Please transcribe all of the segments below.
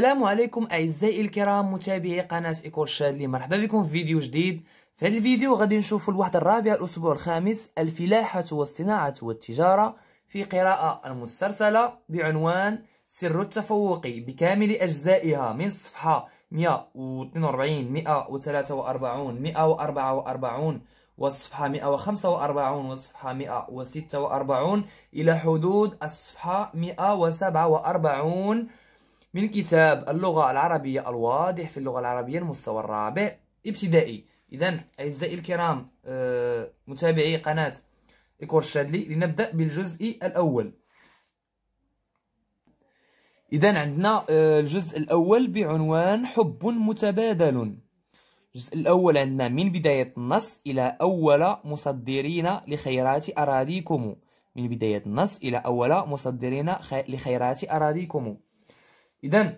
السلام عليكم اعزائي الكرام متابعي قناه ايكول شادلي مرحبا بكم في فيديو جديد في هذا الفيديو غادي نشوفوا الوحده الرابعه الاسبوع الخامس الفلاحه والصناعه والتجاره في قراءه المسترسله بعنوان سر التفوق بكامل اجزائها من صفحه 142 143 144 والصفحة 145 والصفحة 146 إلى حدود الصفحة 147 من كتاب اللغة العربية الواضح في اللغة العربية المستوى الرابع ابتدائي إذا أعزائي الكرام آه، متابعي قناة إيكور شادلي لنبدأ بالجزء الأول إذا عندنا آه، الجزء الأول بعنوان حب متبادل الجزء الأول عندنا من بداية النص إلى أول مصدرين لخيرات أراضيكم من بداية النص إلى أول مصدرين لخيرات أراضيكم اذا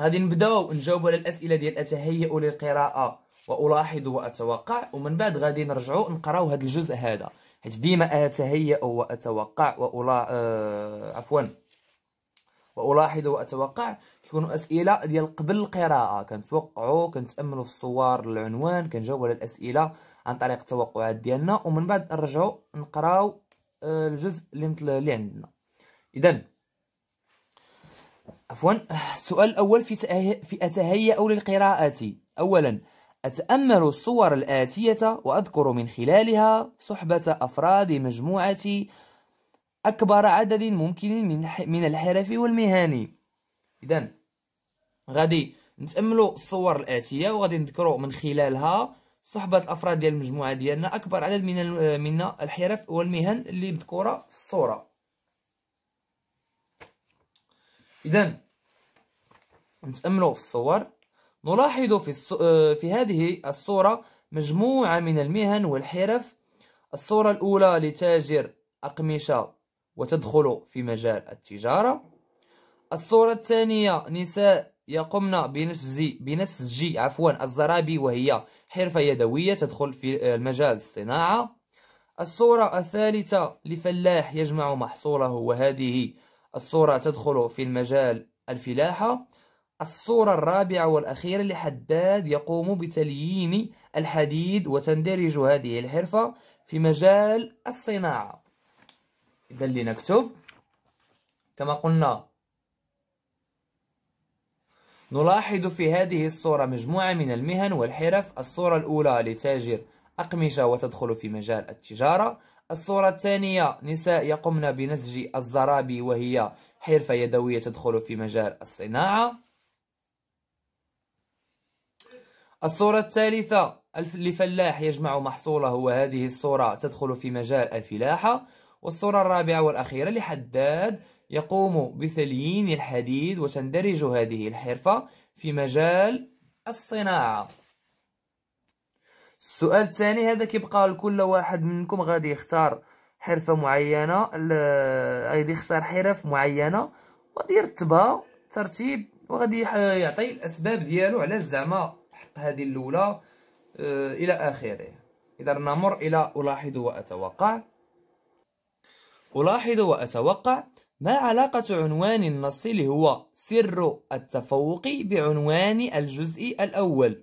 غادي نبداو نجاوبوا على الاسئله ديال اتهيأ للقراءه والاحظ واتوقع ومن بعد غادي نرجعوا نقراو هذا الجزء هذا حيت ديما اتهيأ واتوقع والا آه عفوا والاحظ واتوقع كيكونوا اسئله ديال قبل القراءه كنتوقعوا كنتاملوا في الصور العنوان كنجاوبوا على الاسئله عن طريق التوقعات ديالنا ومن بعد نرجعوا نقراو آه، الجزء اللي مثل اللي عندنا اذا عفوا السؤال الأول في في أتهيأ للقراءة أولا أتأمل الصور الآتية وأذكر من خلالها صحبة أفراد مجموعة أكبر عدد ممكن من من الحرف والمهن إذا غادي نتأملوا الصور الآتية وغادي نذكروا من خلالها صحبة الأفراد ديال المجموعة ديالنا أكبر عدد من من الحرف والمهن اللي مذكورة في الصورة إذا نتأملوا في الصور نلاحظ في, آه، في هذه الصورة مجموعة من المهن والحرف الصورة الأولى لتاجر أقمشة وتدخل في مجال التجارة الصورة الثانية نساء يقمن بنسج بنسج عفوا الزرابي وهي حرفة يدوية تدخل في آه، المجال الصناعة الصورة الثالثة لفلاح يجمع محصوله وهذه الصورة تدخل في المجال الفلاحة الصورة الرابعة والأخيرة لحداد يقوم بتليين الحديد وتندرج هذه الحرفة في مجال الصناعة إذا لنكتب كما قلنا نلاحظ في هذه الصورة مجموعة من المهن والحرف الصورة الأولى لتاجر أقمشة وتدخل في مجال التجارة الصورة الثانية نساء يقمن بنسج الزرابي وهي حرفة يدوية تدخل في مجال الصناعة الصورة الثالثة لفلاح يجمع محصوله هذه الصورة تدخل في مجال الفلاحة والصورة الرابعة والأخيرة لحداد يقوم بتليين الحديد وتندرج هذه الحرفة في مجال الصناعة السؤال الثاني هذا كيبقى لكل واحد منكم غادي يختار حرفة معينة غادي يختار حرف معينة وغادي يرتبها ترتيب وغادي يعطي الأسباب ديالو على زعما حط هذه الأولى آه، إلى آخره إذا نمر إلى ألاحظ وأتوقع ألاحظ وأتوقع ما علاقة عنوان النص اللي هو سر التفوق بعنوان الجزء الأول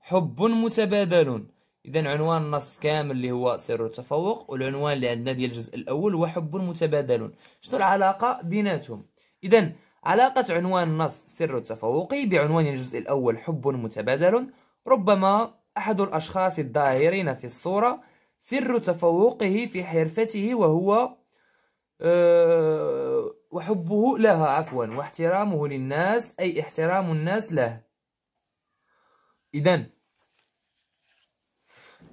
حب متبادل إذا عنوان النص كامل اللي هو سر التفوق والعنوان اللي عندنا ديال الجزء الأول هو حب متبادل شنو العلاقة بيناتهم إذا علاقة عنوان النص سر التفوقي بعنوان الجزء الأول حب متبادل ربما أحد الأشخاص الظاهرين في الصورة سر تفوقه في حرفته وهو آه، وحبه لها عفوا واحترامه للناس أي احترام الناس له إذا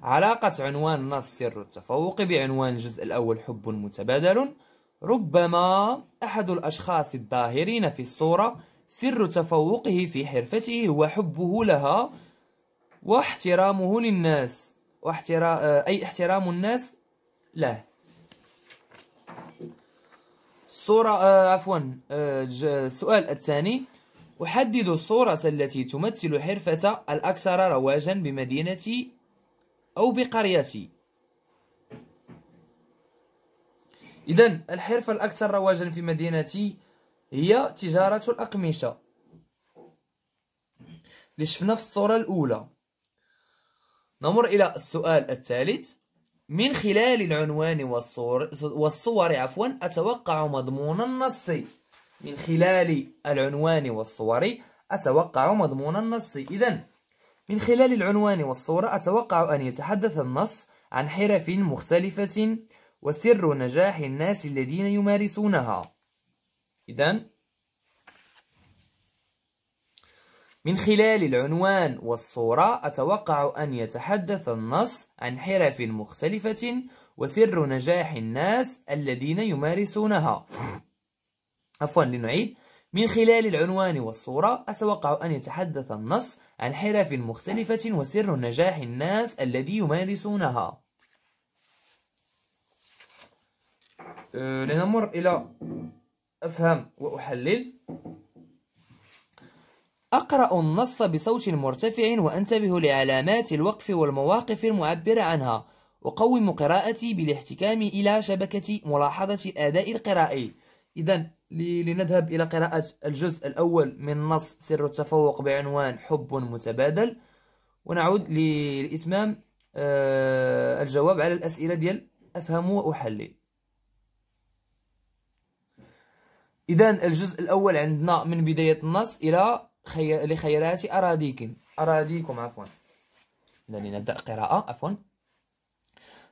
علاقة عنوان نص سر التفوق بعنوان الجزء الأول حب متبادل ربما أحد الأشخاص الظاهرين في الصورة سر تفوقه في حرفته هو حبه لها واحترامه للناس واحترا... آه، أي احترام الناس له الصورة آه، عفوا آه، السؤال الثاني أحدد الصورة التي تمثل حرفة الأكثر رواجا بمدينتي أو بقريتي اذا الحرفه الاكثر رواجا في مدينتي هي تجاره الاقمشه اللي شفنا في الصوره الاولى نمر الى السؤال الثالث من خلال العنوان والصور والصور عفوا اتوقع مضمون النص من خلال العنوان والصور اتوقع مضمون النص اذا من خلال العنوان والصوره اتوقع ان يتحدث النص عن حرف مختلفه وسر نجاح الناس الذين يمارسونها إذا من خلال العنوان والصورة أتوقع أن يتحدث النص عن حرف مختلفة وسر نجاح الناس الذين يمارسونها عفوا لنعيد من خلال العنوان والصورة أتوقع أن يتحدث النص عن حرف مختلفة وسر نجاح الناس الذي يمارسونها آه، لنمر إلى أفهم وأحلل أقرأ النص بصوت مرتفع وأنتبه لعلامات الوقف والمواقف المعبرة عنها أقوم قراءتي بالاحتكام إلى شبكة ملاحظة الأداء القرائي إذا لنذهب إلى قراءة الجزء الأول من نص سر التفوق بعنوان حب متبادل ونعود لإتمام آه، الجواب على الأسئلة ديال أفهم وأحلل إذا الجزء الأول عندنا من بداية النص إلى خير... لخيرات أراضيكم أراضيكم عفوا إذا لنبدأ قراءة عفوا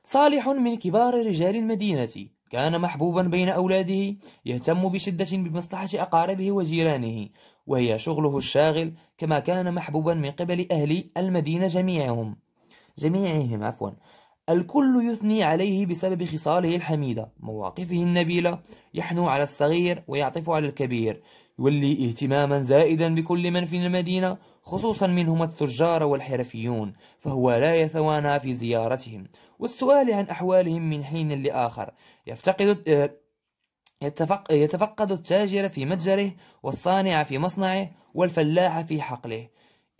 صالح من كبار رجال المدينة كان محبوبا بين أولاده يهتم بشدة بمصلحة أقاربه وجيرانه وهي شغله الشاغل كما كان محبوبا من قبل أهل المدينة جميعهم جميعهم عفوا الكل يثني عليه بسبب خصاله الحميدة مواقفه النبيلة يحنو على الصغير ويعطف على الكبير يولي اهتماما زائدا بكل من في المدينة خصوصا منهم التجار والحرفيون فهو لا يتوانى في زيارتهم والسؤال عن أحوالهم من حين لآخر يفتقد آه، يتفقد التاجر في متجره والصانع في مصنعه والفلاح في حقله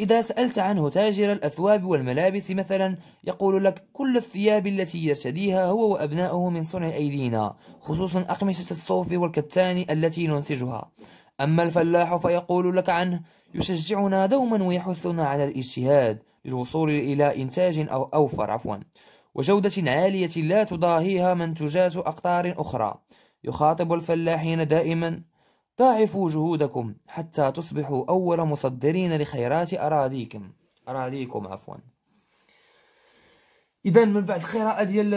إذا سألت عنه تاجر الأثواب والملابس مثلا يقول لك كل الثياب التي يرتديها هو وأبناؤه من صنع أيدينا خصوصا أقمشة الصوف والكتان التي ننسجها أما الفلاح فيقول لك عنه يشجعنا دوما ويحثنا على الاجتهاد للوصول إلى إنتاج أو أوفر عفوا وجودة عالية لا تضاهيها منتجات أقطار أخرى يخاطب الفلاحين دائما ضاعفوا جهودكم حتى تصبحوا أول مصدرين لخيرات أراضيكم أراضيكم عفوا إذا من بعد القراءة ديال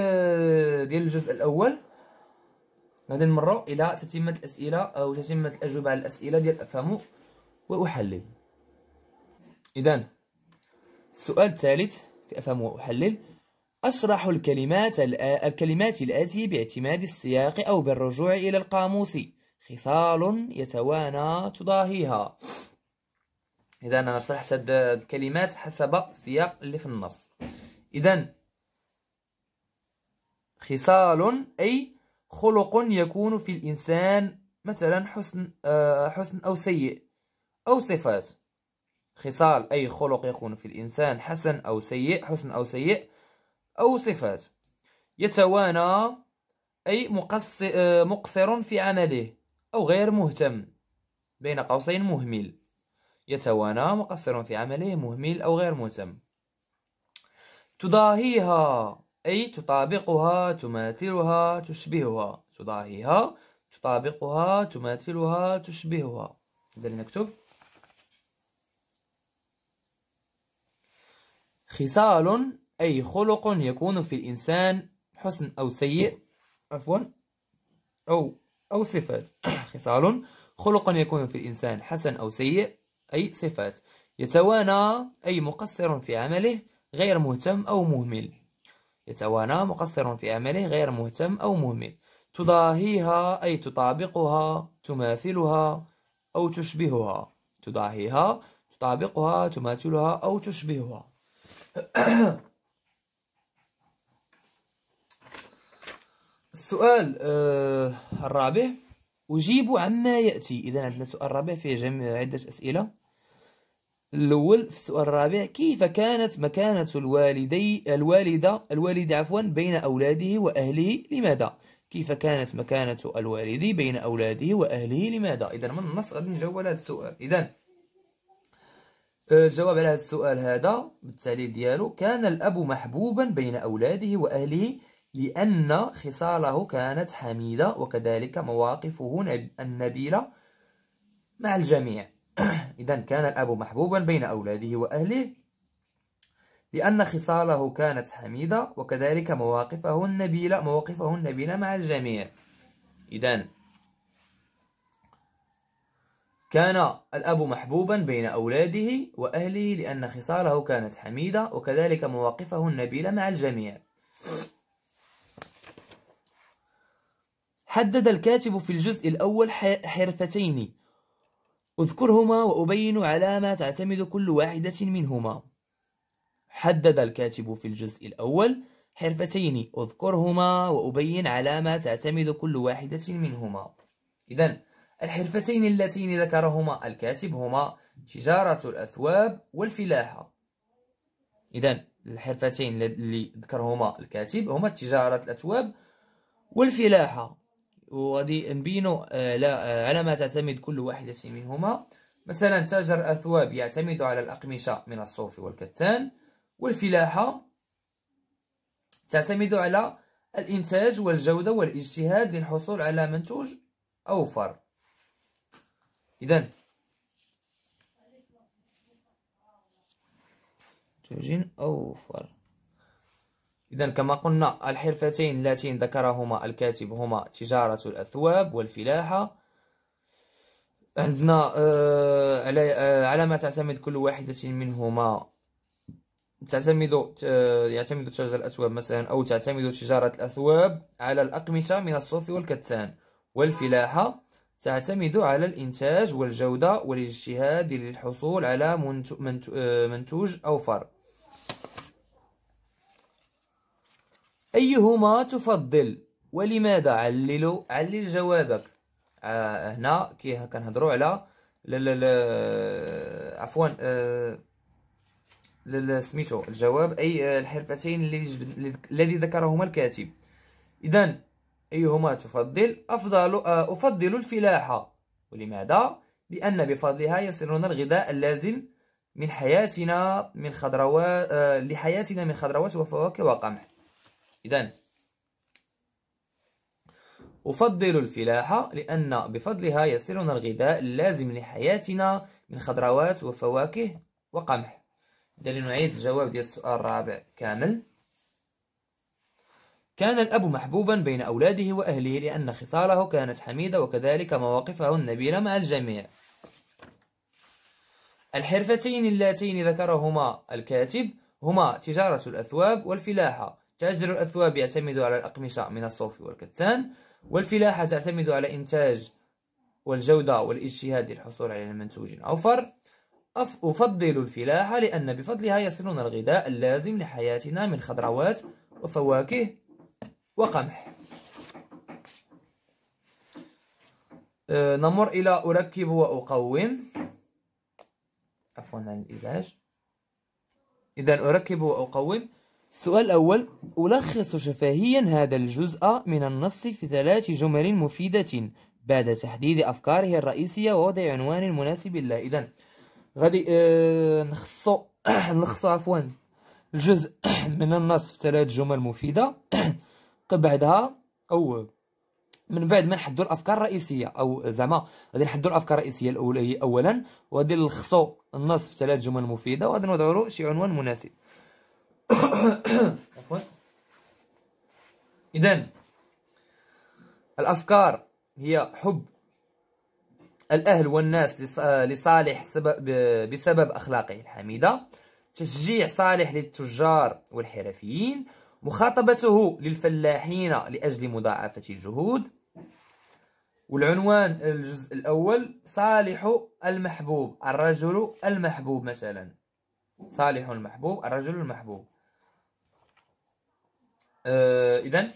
ديال الجزء الأول غادي نمرو إلى تتمة الأسئلة أو تتمة الأجوبة على الأسئلة ديال أفهم وأحلل إذا السؤال الثالث في أفهم وأحلل أشرح الكلمات الكلمات الآتي باعتماد السياق أو بالرجوع إلى القاموس خصال يتوانى تضاهيها إذا أنا هاد الكلمات حسب السياق اللي في النص إذا خصال أي خلق يكون في الإنسان مثلا حسن آه، حسن أو سيء أو صفات خصال أي خلق يكون في الإنسان حسن أو سيء حسن أو سيء أو صفات يتوانى أي آه، مقصر في عمله أو غير مهتم بين قوسين مهمل يتوانى مقصر في عمله مهمل أو غير مهتم تضاهيها أي تطابقها تماثلها تشبهها تضاهيها تطابقها تماثلها تشبهها إذا نكتب خصال أي خلق يكون في الإنسان حسن أو سيء عفوا أو أو صفات خصال خلق يكون في الإنسان حسن أو سيء أي صفات يتوانى أي مقصر في عمله غير مهتم أو مهمل يتوانى مقصر في عمله غير مهتم أو مهمل تضاهيها أي تطابقها تماثلها أو تشبهها تضاهيها تطابقها تماثلها أو تشبهها السؤال آه، الرابع أجيب عما يأتي إذا عندنا السؤال رابع فيه جميع عدة أسئلة الأول في السؤال الرابع كيف كانت مكانة الوالدي الوالدة الوالد عفوا بين أولاده وأهله لماذا؟ كيف كانت مكانة الوالد بين أولاده وأهله لماذا؟ إذا من النص غادي نجاوب على هذا السؤال إذا آه، الجواب على هذا السؤال هذا بالتعليل ديالو كان الأب محبوبا بين أولاده وأهله لأن خصاله كانت حميدة وكذلك مواقفه النبيلة مع الجميع إذا كان الأب محبوبا بين أولاده وأهله لأن خصاله كانت حميدة وكذلك مواقفه النبيلة مواقفه النبيلة مع الجميع إذا كان الأب محبوبا بين أولاده وأهله لأن خصاله كانت حميدة وكذلك مواقفه النبيلة مع الجميع حدد الكاتب في الجزء الأول حرفتين أذكرهما وأبين على ما تعتمد كل واحدة منهما حدد الكاتب في الجزء الأول حرفتين أذكرهما وأبين على ما تعتمد كل واحدة منهما إذا الحرفتين اللتين ذكرهما الكاتب هما تجارة الأثواب والفلاحة إذا الحرفتين اللي ذكرهما الكاتب هما تجارة الأثواب والفلاحة وغادي نبينو آه، لا آه، على ما تعتمد كل واحدة منهما مثلا تاجر الأثواب يعتمد على الأقمشة من الصوف والكتان والفلاحة تعتمد على الإنتاج والجودة والاجتهاد للحصول على منتوج أوفر إذا منتوج أوفر إذا كما قلنا الحرفتين اللتين ذكرهما الكاتب هما تجارة الأثواب والفلاحة عندنا آه، آه، على ما تعتمد كل واحدة منهما تعتمد آه، يعتمد تجارة الأثواب مثلا أو تعتمد تجارة الأثواب على الأقمشة من الصوف والكتان والفلاحة تعتمد على الإنتاج والجودة والاجتهاد للحصول على منتوج أوفر أيهما تفضل ولماذا علل علل جوابك آه هنا كي كنهضروا على لا لا لا عفوا آه سميتو الجواب اي آه، الحرفتين الذي ذكرهما الكاتب اذا ايهما تفضل افضل آه، افضل الفلاحه ولماذا لان بفضلها يصلنا الغذاء اللازم من حياتنا من خضروات آه، لحياتنا من خضروات وفواكه وقمح إذا أفضل الفلاحة لأن بفضلها يصلنا الغذاء اللازم لحياتنا من خضروات وفواكه وقمح إذا لنعيد الجواب ديال السؤال الرابع كامل كان الأب محبوبا بين أولاده وأهله لأن خصاله كانت حميدة وكذلك مواقفه النبيلة مع الجميع الحرفتين اللتين ذكرهما الكاتب هما تجارة الأثواب والفلاحة تاجر الأثواب يعتمد على الأقمشة من الصوف والكتان والفلاحة تعتمد على إنتاج والجودة والاجتهاد للحصول على منتوج أوفر أفضل الفلاحة لأن بفضلها يصلنا الغذاء اللازم لحياتنا من خضروات وفواكه وقمح أه، نمر إلى أركب وأقوم عفوا عن الإزعاج إذا أركب وأقوم السؤال الأول ألخص شفاهيا هذا الجزء من النص في ثلاث جمل مفيدة بعد تحديد أفكاره الرئيسية ووضع عنوان مناسب له إذا غادي آه نخصو نلخصو عفوا الجزء من النص في ثلاث جمل مفيدة بعدها أو من بعد ما نحدوا الافكار الرئيسيه او زعما غادي نحدوا الافكار الرئيسيه الاولى اولا وغادي نلخصوا النص في ثلاث جمل مفيده وغادي نوضعوا شي عنوان مناسب عفوا اذا الافكار هي حب الاهل والناس لصالح سبب بسبب اخلاقه الحميده تشجيع صالح للتجار والحرفيين مخاطبته للفلاحين لاجل مضاعفه الجهود والعنوان الجزء الاول صالح المحبوب الرجل المحبوب مثلا صالح المحبوب الرجل المحبوب آه اذا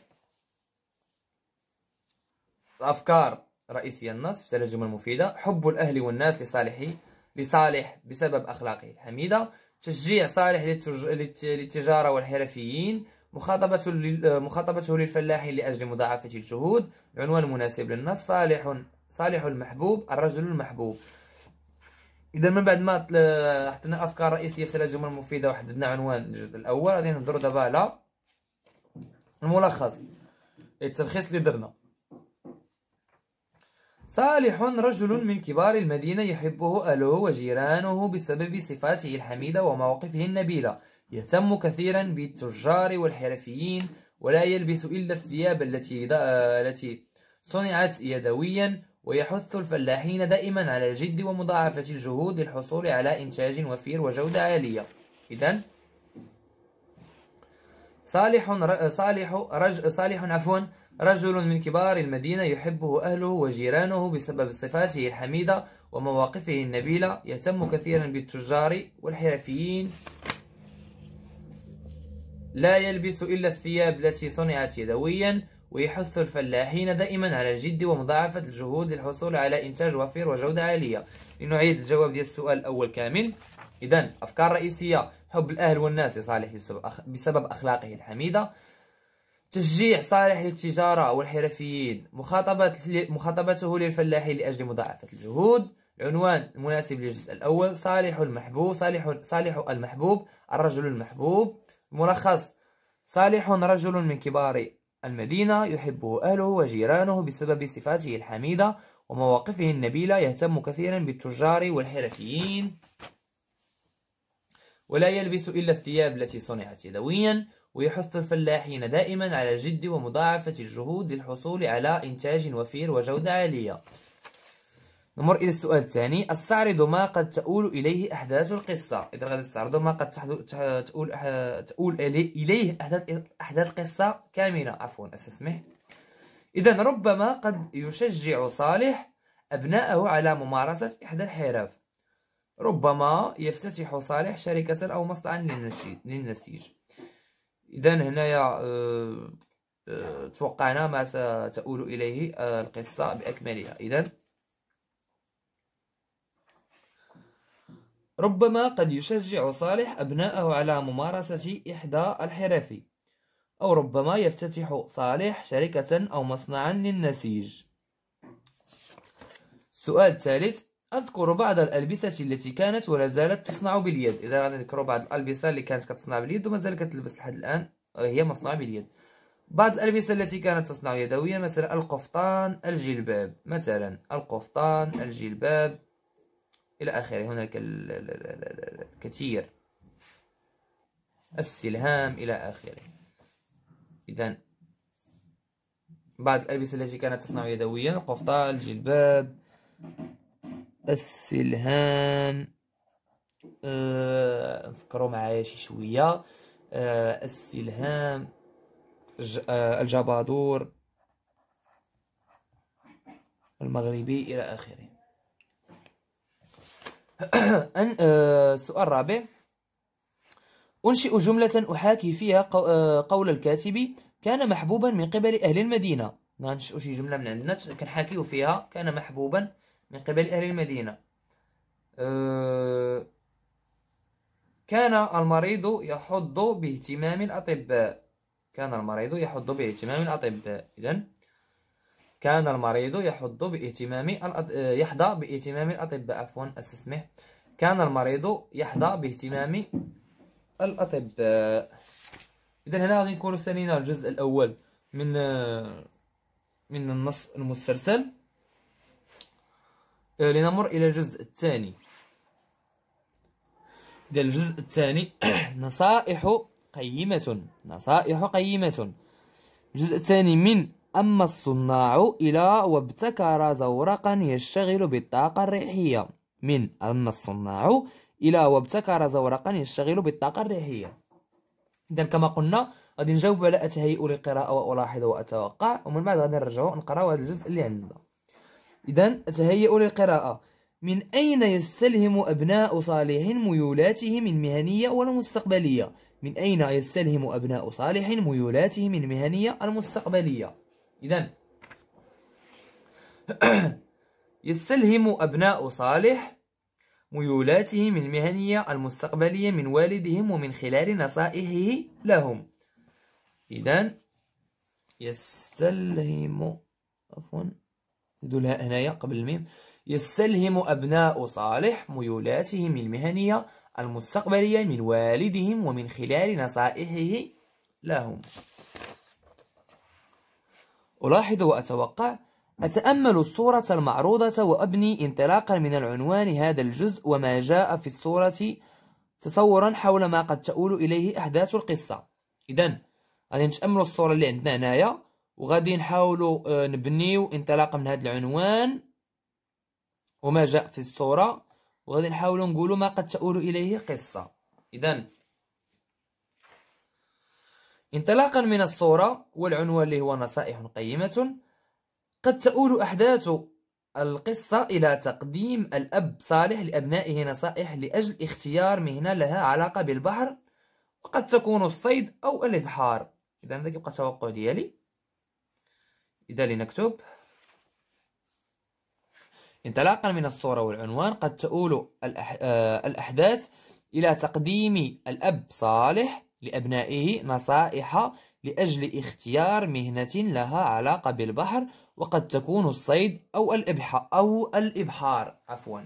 الافكار رئيسيه النص في ثلاث جمل مفيده حب الاهل والناس لصالحه لصالح بسبب اخلاقه الحميده تشجيع صالح للتجاره والحرفيين مخاطبته آه، مخاطبته للفلاحين لاجل مضاعفه الجهود عنوان مناسب للنص صالح صالح المحبوب الرجل المحبوب اذا من بعد ما آه، حطينا الأفكار الرئيسية في ثلاث جمل مفيده وحددنا عنوان الجزء الاول غادي نهضرو دابا على الملخص التلخيص اللي درنا صالح رجل من كبار المدينة يحبه أهله وجيرانه بسبب صفاته الحميدة ومواقفه النبيلة يهتم كثيرا بالتجار والحرفيين ولا يلبس إلا الثياب التي التي صنعت يدويا ويحث الفلاحين دائما على الجد ومضاعفة الجهود للحصول على إنتاج وفير وجودة عالية إذا صالح صالح رج صالح عفوا رجل من كبار المدينة يحبه أهله وجيرانه بسبب صفاته الحميدة ومواقفه النبيلة يهتم كثيرا بالتجار والحرفيين لا يلبس إلا الثياب التي صنعت يدويا ويحث الفلاحين دائما على الجد ومضاعفة الجهود للحصول على إنتاج وفير وجودة عالية لنعيد الجواب ديال السؤال الأول كامل إذا أفكار رئيسية حب الأهل والناس لصالح يوسف بسبب أخلاقه الحميدة تشجيع صالح للتجارة والحرفيين مخاطبه مخاطبته للفلاحين لأجل مضاعفة الجهود العنوان المناسب للجزء الأول صالح المحبوب صالح صالح المحبوب الرجل المحبوب ملخص صالح رجل من كبار المدينة يحبه أهله وجيرانه بسبب صفاته الحميدة ومواقفه النبيلة يهتم كثيرا بالتجار والحرفيين ولا يلبس إلا الثياب التي صنعت يدويا ويحث الفلاحين دائما على الجد ومضاعفة الجهود للحصول على إنتاج وفير وجودة عالية نمر إلى السؤال الثاني استعرض ما قد تؤول إليه أحداث القصة إذا غادي نستعرض ما قد تؤول تؤول إليه أحداث أحداث القصة كاملة عفوا أستسمح إذا ربما قد يشجع صالح أبناءه على ممارسة إحدى الحرف ربما يفتتح صالح شركة أو مصنعا للنسيج إذا هنايا آه، آه، توقعنا ما ستؤول إليه آه، القصة بأكملها إذا ربما قد يشجع صالح أبناءه على ممارسة إحدى الحرف أو ربما يفتتح صالح شركة أو مصنعا للنسيج السؤال الثالث أذكر بعض الألبسة التي كانت ولا زالت تصنع باليد إذا غادي نذكر بعض الألبسة اللي كانت كتصنع باليد وما زالت كتلبس لحد الآن هي مصنوعة باليد بعض الألبسة التي كانت تصنع يدويا مثلا القفطان الجلباب مثلا القفطان الجلباب إلى آخره هناك الكثير السلهام إلى آخره إذا بعض الألبسة التي كانت تصنع يدويا القفطان الجلباب السلهام أه معايا شي شويه أه السلهام أه الجبادور المغربي الى اخره أن السؤال آه، الرابع أنشئ جملة أحاكي فيها آه، قول الكاتب كان محبوبا من قبل أهل المدينة ننشئ شي جملة من عندنا كنحاكيو فيها كان محبوبا من قبل أهل المدينة أه، كان المريض يحض باهتمام الأطباء كان المريض يحض باهتمام الأطباء إذا كان المريض يحض باهتمام الأط... يحظى باهتمام الأطباء عفوا استسمح كان المريض يحظى باهتمام الأطباء إذا هنا غادي نكونو سالينا الجزء الأول من من النص المسترسل آه، لنمر الى الجزء الثاني ديال الجزء الثاني نصائح قيمة نصائح قيمة الجزء الثاني من أما الصناع إلى وابتكر زورقا يشتغل بالطاقة الريحية من أما الصناع إلى وابتكر زورقا يشتغل بالطاقة الريحية إذا كما قلنا غادي نجاوب على أتهيئ للقراءة وألاحظ وأتوقع ومن بعد غادي نرجعو نقراو هذا الجزء اللي عندنا إذا تهيئوا للقراءة من أين يستلهم أبناء صالح ميولاتهم المهنية والمستقبلية؟ من أين يستلهم أبناء صالح ميولاتهم المهنية المستقبلية؟ إذا يستلهم أبناء صالح ميولاتهم المهنية المستقبلية من والدهم ومن خلال نصائحه لهم إذا يستلهم عفوا دولها هنايا قبل الميم يستلهم أبناء صالح ميولاتهم المهنية المستقبلية من والدهم ومن خلال نصائحه لهم ألاحظ وأتوقع أتأمل الصورة المعروضة وأبني انطلاقا من العنوان هذا الجزء وما جاء في الصورة تصورا حول ما قد تؤول إليه أحداث القصة إذا غادي نتأملوا الصورة اللي عندنا هنايا وغادي نحاولوا آه، نبنيو انطلاقا من هذا العنوان وما جاء في الصورة وغادي نحاولوا نقولوا ما قد تؤول إليه قصة إذا انطلاقا من الصورة والعنوان اللي هو نصائح قيمة قد تؤول أحداث القصة إلى تقديم الأب صالح لأبنائه نصائح لأجل اختيار مهنة لها علاقة بالبحر وقد تكون الصيد أو الإبحار إذا هذا كيبقى التوقع ديالي إذا لنكتب انطلاقا من الصورة والعنوان قد تؤول آه، الأحداث إلى تقديم الأب صالح لأبنائه نصائح لأجل اختيار مهنة لها علاقة بالبحر وقد تكون الصيد أو الإبحار أو الإبحار عفوا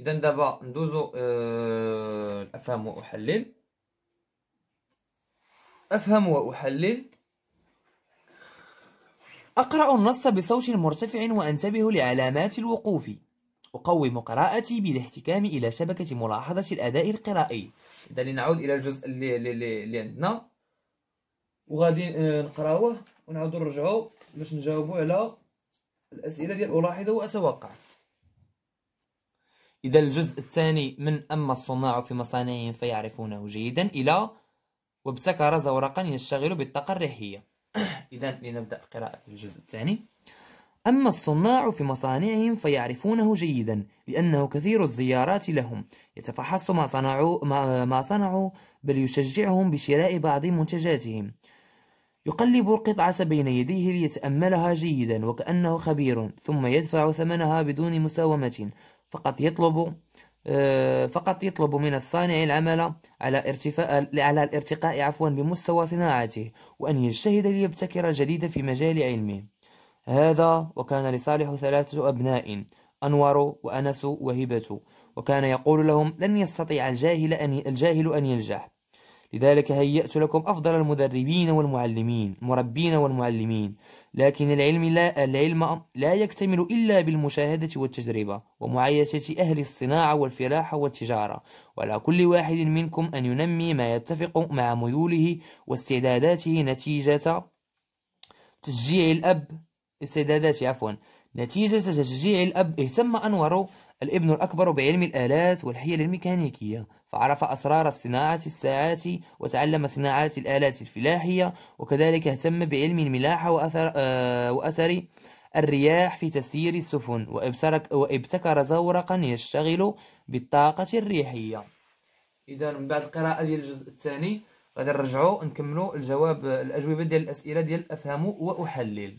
إذا دابا ندوزو آه، أفهم وأحلل أفهم وأحلل أقرأ النص بصوت مرتفع وأنتبه لعلامات الوقوف أقوم قراءتي بالاحتكام إلى شبكة ملاحظة الأداء القرائي إذا لنعود إلى الجزء اللي, اللي, اللي عندنا وغادي آه، نقراوه ونعاودو نرجعو باش نجاوبو على الأسئلة ديال ألاحظ وأتوقع إذا الجزء الثاني من أما الصناع في مصانعهم فيعرفونه جيدا إلى وابتكر زورقا يشتغل بالطاقة الريحية إذا لنبدأ قراءة الجزء الثاني أما الصناع في مصانعهم فيعرفونه جيدا لأنه كثير الزيارات لهم يتفحص ما صنعوا, ما, ما صنعوا بل يشجعهم بشراء بعض منتجاتهم يقلب القطعة بين يديه ليتأملها جيدا وكأنه خبير ثم يدفع ثمنها بدون مساومة فقط يطلب آه، فقط يطلب من الصانع العمل على ارتفاع على الارتقاء عفوا بمستوى صناعته وأن يجتهد ليبتكر الجديد في مجال علمه هذا وكان لصالح ثلاثة أبناء أنور وأنس وهبة وكان يقول لهم لن يستطيع الجاهل أن الجاهل أن ينجح لذلك هيأت لكم أفضل المدربين والمعلمين المربين والمعلمين لكن العلم لا, العلم لا يكتمل إلا بالمشاهدة والتجربة ومعايشة أهل الصناعة والفلاحة والتجارة وعلى كل واحد منكم أن ينمي ما يتفق مع ميوله واستعداداته نتيجة تشجيع الأب استعداداته عفوا نتيجة تشجيع الأب اهتم أنور الابن الأكبر بعلم الآلات والحيل الميكانيكية فعرف أسرار صناعة الساعات وتعلم صناعات الآلات الفلاحية وكذلك اهتم بعلم الملاحة وأثر, آه وأثر الرياح في تسيير السفن وابتكر زورقا يشتغل بالطاقة الريحية إذا من بعد القراءة ديال الجزء الثاني غادي نرجعوا نكملوا الجواب الأجوبة ديال الأسئلة ديال أفهم وأحلل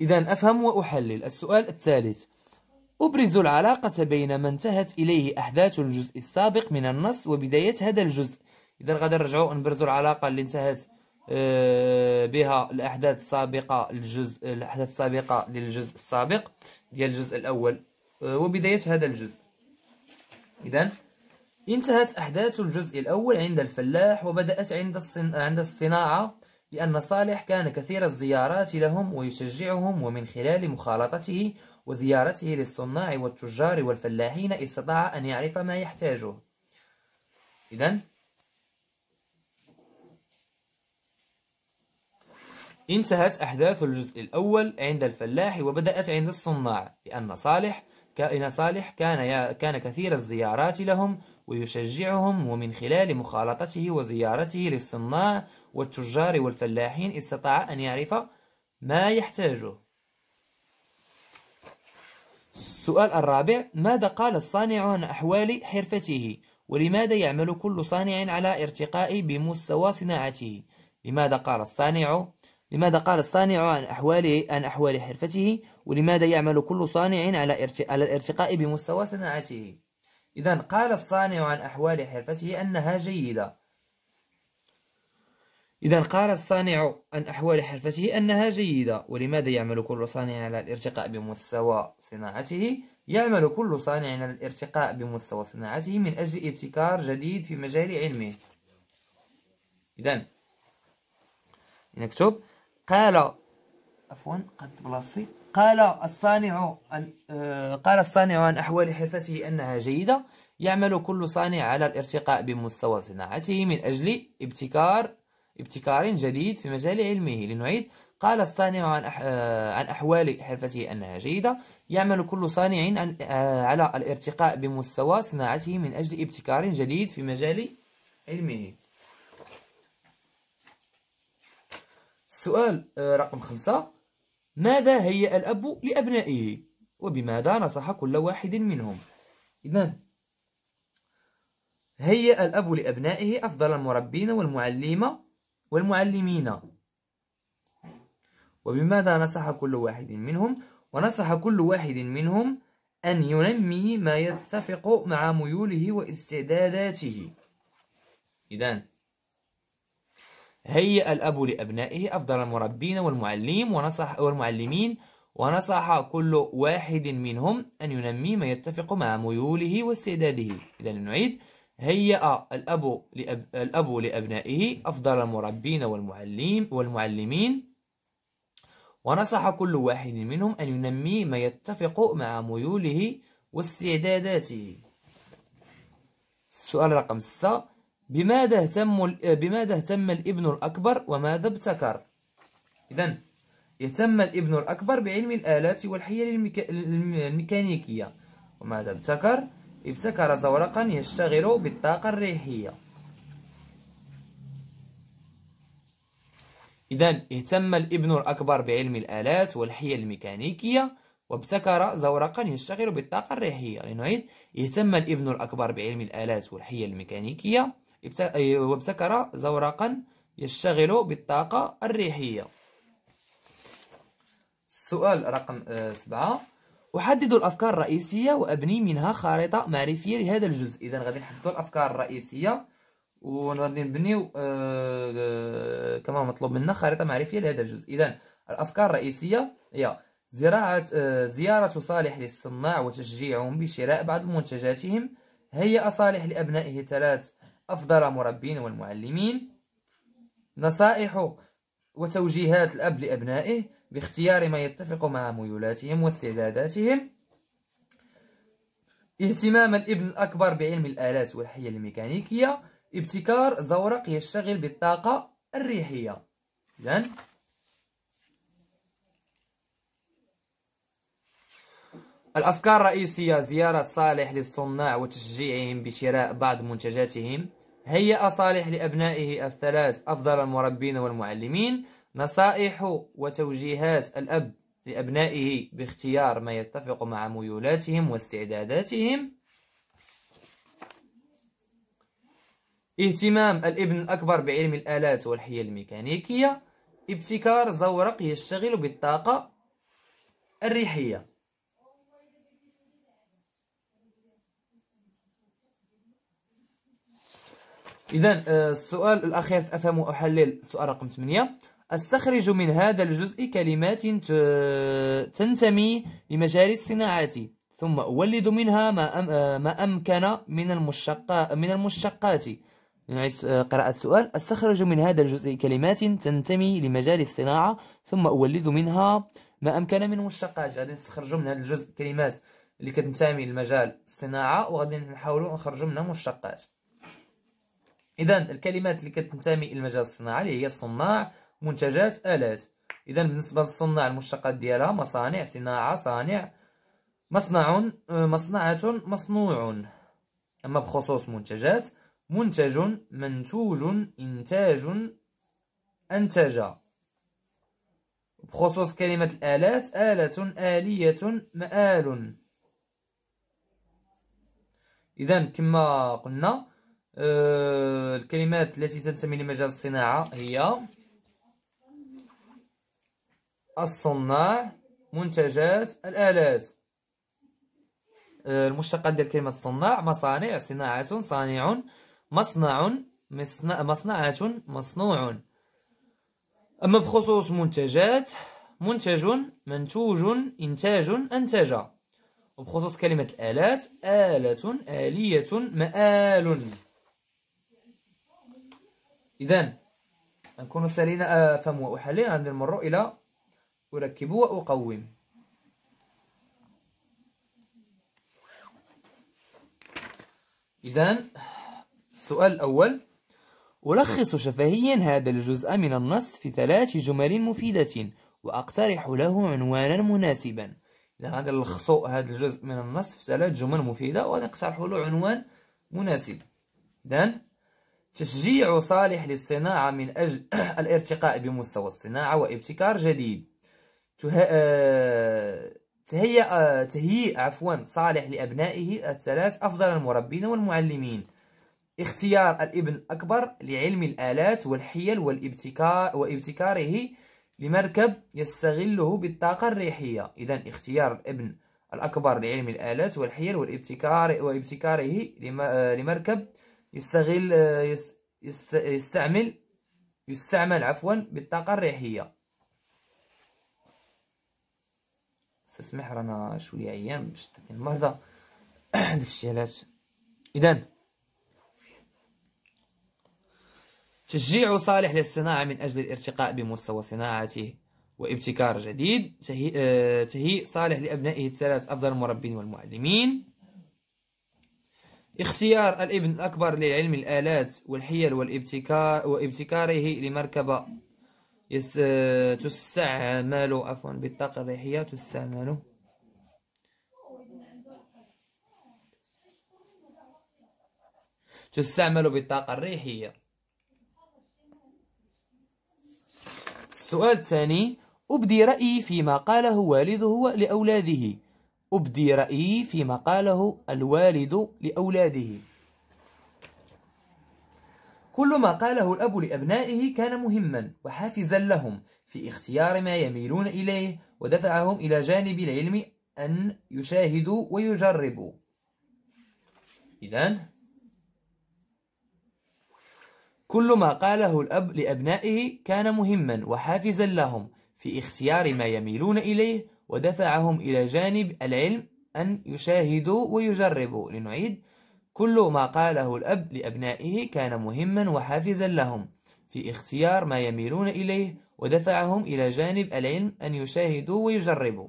إذا أفهم وأحلل السؤال الثالث أبرز العلاقة بين ما انتهت إليه أحداث الجزء السابق من النص وبداية هذا الجزء إذا غادي نرجعوا نبرزوا العلاقة اللي انتهت آه، بها الأحداث السابقة للجزء الأحداث السابقة للجزء السابق ديال الجزء الأول آه، وبداية هذا الجزء إذا انتهت أحداث الجزء الأول عند الفلاح وبدأت عند الصن... عند الصناعة لأن صالح كان كثير الزيارات لهم ويشجعهم ومن خلال مخالطته وزيارته للصناع والتجار والفلاحين استطاع أن يعرف ما يحتاجه إذا انتهت أحداث الجزء الأول عند الفلاح وبدأت عند الصناع لأن صالح كائن صالح كان كان كثير الزيارات لهم ويشجعهم ومن خلال مخالطته وزيارته للصناع والتجار والفلاحين استطاع أن يعرف ما يحتاجه السؤال الرابع ماذا قال الصانع عن أحوال حرفته ولماذا يعمل كل صانع على ارتقاء بمستوى صناعته لماذا قال الصانع لماذا قال الصانع عن أحوال عن أحوال حرفته ولماذا يعمل كل صانع على على الارتقاء بمستوى صناعته إذا قال الصانع عن أحوال حرفته أنها جيدة إذا قال الصانع عن أحوال حرفته أنها جيدة ولماذا يعمل كل صانع على الارتقاء بمستوى صناعته يعمل كل صانع على الارتقاء بمستوى صناعته من أجل ابتكار جديد في مجال علمه إذا نكتب قال عفوا قد بلاصتي قال الصانع عن آه، قال الصانع عن أحوال حرفته أنها جيدة يعمل كل صانع على الارتقاء بمستوى صناعته من أجل ابتكار ابتكار جديد في مجال علمه لنعيد قال الصانع عن آه، عن أحوال حرفته أنها جيدة يعمل كل صانع آه، على الارتقاء بمستوى صناعته من أجل ابتكار جديد في مجال علمه السؤال آه، رقم خمسة ماذا هيأ الأب لأبنائه وبماذا نصح كل واحد منهم إذن هيأ الأب لأبنائه أفضل المربين والمعلمة والمعلمين وبماذا نصح كل واحد منهم ونصح كل واحد منهم أن ينمي ما يتفق مع ميوله واستعداداته إذا هيأ الأب لأبنائه أفضل المربين والمعلم ونصح والمعلمين ونصح كل واحد منهم أن ينمي ما يتفق مع ميوله واستعداده إذا نعيد هيأ الأب, لأب... الأب لأبنائه أفضل المربين والمعلم والمعلمين ونصح كل واحد منهم أن ينمي ما يتفق مع ميوله واستعداداته السؤال رقم 6 بماذا اهتم آه، بماذا اهتم الابن الأكبر وماذا ابتكر إذا يهتم الابن الأكبر بعلم الآلات والحيل الميكا... الميكانيكية وماذا ابتكر ابتكر زورقا يشتغل بالطاقة الريحية إذا اهتم الابن الأكبر بعلم الآلات والحيل الميكانيكية وابتكر زورقا يشتغل بالطاقة الريحية لنعيد يعني اهتم الابن الأكبر بعلم الآلات والحيل الميكانيكية وابتكر زورقا يشتغل بالطاقة الريحية السؤال رقم آه، سبعة أحدد الأفكار الرئيسية وأبني منها خارطة معرفية لهذا الجزء إذا غادي نحددوا الأفكار الرئيسية وغادي نبنيو آه، آه، كما مطلوب منا خريطه معرفيه لهذا الجزء اذا الافكار الرئيسيه هي زراعه آه، زياره صالح للصناع وتشجيعهم بشراء بعض منتجاتهم هي صالح لابنائه ثلاث افضل مربين والمعلمين نصائح وتوجيهات الاب لابنائه باختيار ما يتفق مع ميولاتهم واستعداداتهم اهتمام الابن الاكبر بعلم الالات والحيل الميكانيكيه ابتكار زورق يشتغل بالطاقة الريحية إذن الأفكار الرئيسية زيارة صالح للصناع وتشجيعهم بشراء بعض منتجاتهم هيأ صالح لأبنائه الثلاث أفضل المربين والمعلمين نصائح وتوجيهات الأب لأبنائه باختيار ما يتفق مع ميولاتهم واستعداداتهم اهتمام الابن الأكبر بعلم الآلات والحيل الميكانيكية ابتكار زورق يشتغل بالطاقة الريحية إذا آه، السؤال الأخير أفهم وأحلل سؤال رقم 8 استخرج من هذا الجزء كلمات تنتمي لمجال الصناعات ثم أولد منها ما آه، أمكن من المشقات من المشقات نعيد آه، قراءة السؤال استخرج من هذا الجزء كلمات تنتمي لمجال الصناعة ثم أولد منها ما أمكن من مشتقات غادي نستخرجوا من هذا الجزء كلمات اللي كتنتمي لمجال الصناعة وغادي نحاولوا نخرجوا منها مشتقات إذا الكلمات اللي كتنتمي لمجال الصناعة اللي هي صناع منتجات آلات إذا بالنسبة للصناع المشتقات ديالها مصانع صناعة صانع مصنع آه، مصنعة مصنوع أما بخصوص منتجات منتج منتوج إنتاج أنتج بخصوص كلمة الآلات آلة آلية مآل إذا كما قلنا آه، الكلمات التي تنتمي لمجال الصناعة هي الصناع منتجات الآلات آه، المشتقات ديال كلمة صناع مصانع صناعة صانع مصنع مصنع مصنعة مصنوع أما بخصوص منتجات منتج منتوج إنتاج أنتج وبخصوص كلمة الآلات آلة آلية مآل إذا نكون سالينا أفهم آه، وأحلل غنمر إلى أركب وأقوم إذا السؤال الأول ألخص نعم. شفهيا هذا الجزء من النص في ثلاث جمل مفيدة وأقترح له عنوانا مناسبا إذا غادي نلخصو نعم. هذا الجزء من النص في ثلاث جمل مفيدة وغنقترح له عنوان مناسب إذا تشجيع صالح للصناعة من أجل الارتقاء بمستوى الصناعة وابتكار جديد آه، تهيئ آه، تهيئ عفوا صالح لأبنائه الثلاث أفضل المربين والمعلمين اختيار الابن الأكبر لعلم الآلات والحيل والابتكار وابتكاره لمركب يستغله بالطاقة الريحية إذا اختيار الابن الأكبر لعلم الآلات والحيل والابتكار وابتكاره آه، لمركب يستغل آه، يستعمل يستعمل عفوا بالطاقة الريحية استسمح رانا شوية أيام باش المرضى داكشي علاش إذا تشجيع صالح للصناعة من أجل الارتقاء بمستوى صناعته وابتكار جديد آه، تهيئ صالح لأبنائه الثلاث أفضل المربين والمعلمين اختيار الابن الأكبر لعلم الآلات والحيل والابتكار وابتكاره لمركبة آه، تستعمل عفوا بالطاقة الريحية تستعمل تستعمل بالطاقة الريحية السؤال الثاني أبدي رأيي فيما قاله والده لأولاده أبدي رأيي فيما قاله الوالد لأولاده كل ما قاله الأب لأبنائه كان مهما وحافزا لهم في اختيار ما يميلون إليه ودفعهم إلى جانب العلم أن يشاهدوا ويجربوا إذن كل ما قاله الأب لأبنائه كان مهما وحافزا لهم في اختيار ما يميلون إليه ودفعهم إلى جانب العلم أن يشاهدوا ويجربوا لنعيد كل ما قاله الأب لأبنائه كان مهما وحافزا لهم في اختيار ما يميلون إليه ودفعهم إلى جانب العلم أن يشاهدوا ويجربوا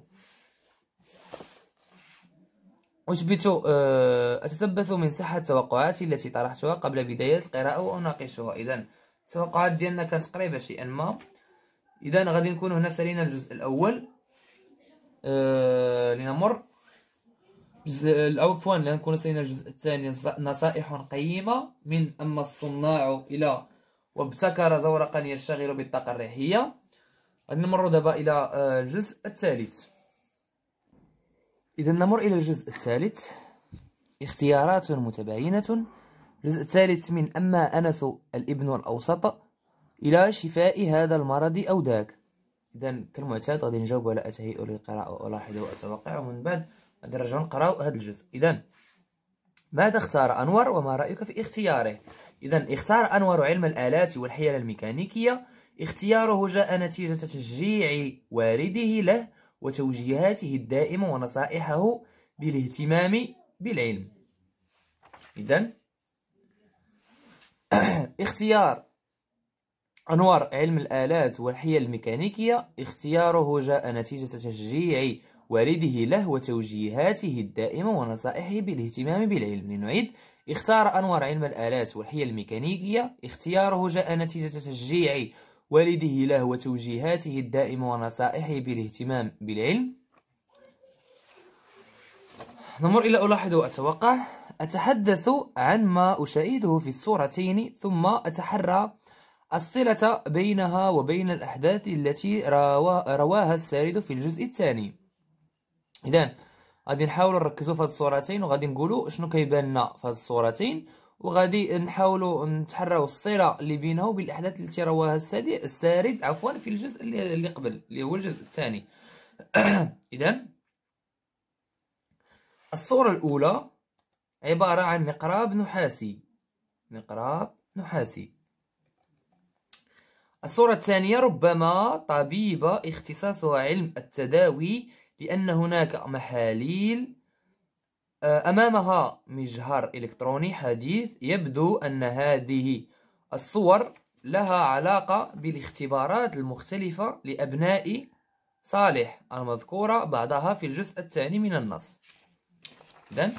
أثبت آه، أتثبت من صحة توقعاتي التي طرحتها قبل بداية القراءة وأناقشها إذا التوقعات ديالنا كانت قريبة شيئا ما إذا غادي نكون هنا سالينا الجزء الأول أه لنمر الجزء عفوا لنكون سالينا الجزء الثاني نصائح قيمة من أما الصناع إلى وابتكر زورقا يشتغل بالطاقة الريحية غادي نمر دابا إلى آه، الجزء الثالث إذا نمر إلى الجزء الثالث اختيارات متباينة الجزء الثالث من أما أنس الابن الأوسط إلى شفاء هذا المرض أو ذاك إذا كالمعتاد غادي نجاوب على أتهيئ للقراءة ألاحظ وأتوقع ومن بعد غادي نرجعو نقراو هذا الجزء إذا ماذا اختار أنور وما رأيك في اختياره إذا اختار أنور علم الآلات والحيل الميكانيكية اختياره جاء نتيجة تشجيع والده له وتوجيهاته الدائمة ونصائحه بالاهتمام بالعلم إذا اختيار أنوار علم الآلات والحيل الميكانيكية اختياره جاء نتيجة تشجيع والده له وتوجيهاته الدائمة ونصائحه بالاهتمام بالعلم لنعيد اختار أنوار علم الآلات والحيل الميكانيكية اختياره جاء نتيجة تشجيع والده له وتوجيهاته الدائمة ونصائحه بالاهتمام بالعلم نمر إلى ألاحظ وأتوقع أتحدث عن ما أشاهده في الصورتين ثم أتحرى الصلة بينها وبين الأحداث التي رواها السارد في الجزء الثاني إذا غادي نحاول نركزوا في هاد الصورتين وغادي نقولوا شنو كيبان لنا في هاد الصورتين وغادي نحاولوا نتحراو الصله اللي بينها وبين الاحداث التي رواها السادي السارد عفوا في الجزء اللي, اللي قبل اللي هو الجزء الثاني اذا الصوره الاولى عباره عن مقراب نحاسي مقراب نحاسي الصورة الثانية ربما طبيبة اختصاصها علم التداوي لأن هناك محاليل آه، أمامها مجهر إلكتروني حديث يبدو أن هذه الصور لها علاقة بالاختبارات المختلفة لأبناء صالح المذكورة بعدها في الجزء الثاني من النص إذن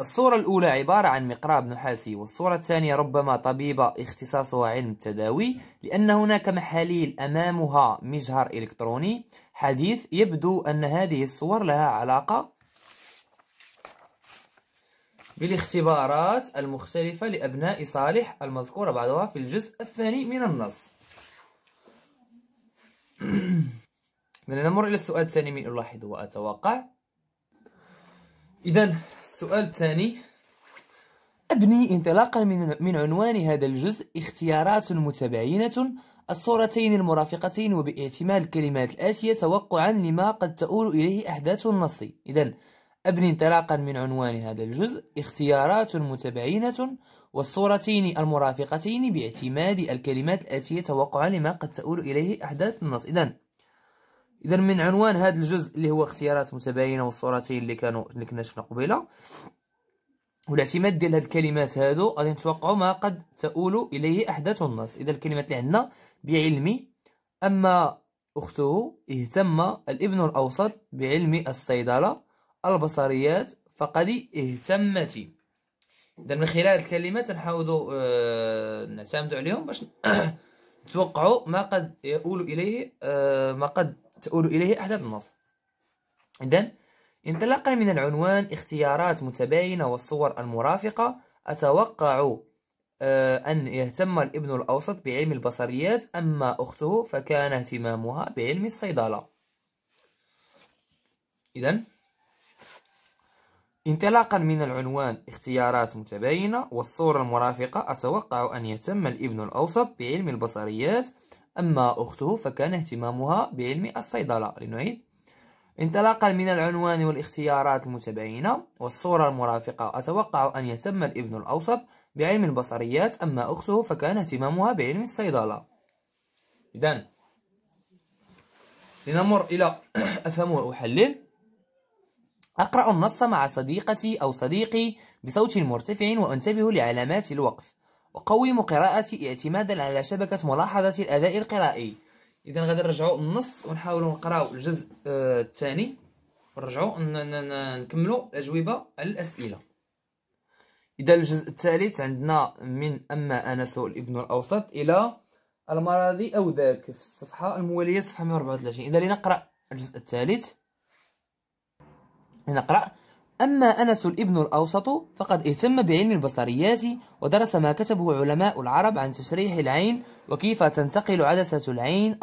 الصورة الأولى عبارة عن مقراب نحاسي والصورة الثانية ربما طبيبة اختصاصها علم التداوي لأن هناك محاليل أمامها مجهر إلكتروني حديث يبدو أن هذه الصور لها علاقة بالاختبارات المختلفة لأبناء صالح المذكورة بعدها في الجزء الثاني من النص نمر إلى السؤال الثاني من ألاحظ وأتوقع إذا السؤال الثاني أبني انطلاقا من, من عنوان هذا الجزء اختيارات متباينة الصورتين المرافقتين وباحتمال الكلمات الآتية توقعا لما قد تؤول إليه أحداث النص إذا أبني انطلاقا من عنوان هذا الجزء اختيارات متباينة والصورتين المرافقتين باعتماد الكلمات الآتية توقعا لما قد تؤول إليه أحداث النص إذا إذا من عنوان هذا الجزء اللي هو اختيارات متباينة والصورتين اللي كانوا اللي كنا شفنا قبيله والاعتماد ديال هاد الكلمات هادو غادي نتوقعوا ما قد تؤول اليه احداث النص اذا الكلمات اللي عندنا بعلمي اما اخته اهتم الابن الاوسط بعلم الصيدله البصريات فقد اهتمت اذا من خلال الكلمات نحاولوا آه نعتمدوا عليهم باش نتوقعوا ما قد يؤول اليه آه ما قد تؤول اليه احداث النص اذا انطلاقا من العنوان اختيارات متباينة والصور المرافقة أتوقع آه، أن يهتم الابن الأوسط بعلم البصريات أما أخته فكان اهتمامها بعلم الصيدلة إذا انطلاقا من العنوان اختيارات متباينة والصور المرافقة أتوقع أن يهتم الابن الأوسط بعلم البصريات أما أخته فكان اهتمامها بعلم الصيدلة لنعيد انطلاقا من العنوان والاختيارات المتباينة والصورة المرافقة أتوقع أن يهتم الابن الأوسط بعلم البصريات أما أخته فكان اهتمامها بعلم الصيدلة إذا لنمر إلى أفهم وأحلل أقرأ النص مع صديقتي أو صديقي بصوت مرتفع وأنتبه لعلامات الوقف وقوم قراءتي اعتمادا على شبكة ملاحظة الأداء القرائي اذا غادي نرجعوا النص ونحاولوا نقراو الجزء آه، الثاني ونرجعوا نكملوا الاجوبه على الاسئله اذا الجزء الثالث عندنا من اما انس الابن الاوسط الى المراضي او ذاك في الصفحه المواليه صفحه 134 اذا لنقرا الجزء الثالث لنقرا أما أنس الابن الأوسط فقد اهتم بعلم البصريات ودرس ما كتبه علماء العرب عن تشريح العين وكيف تنتقل عدسة العين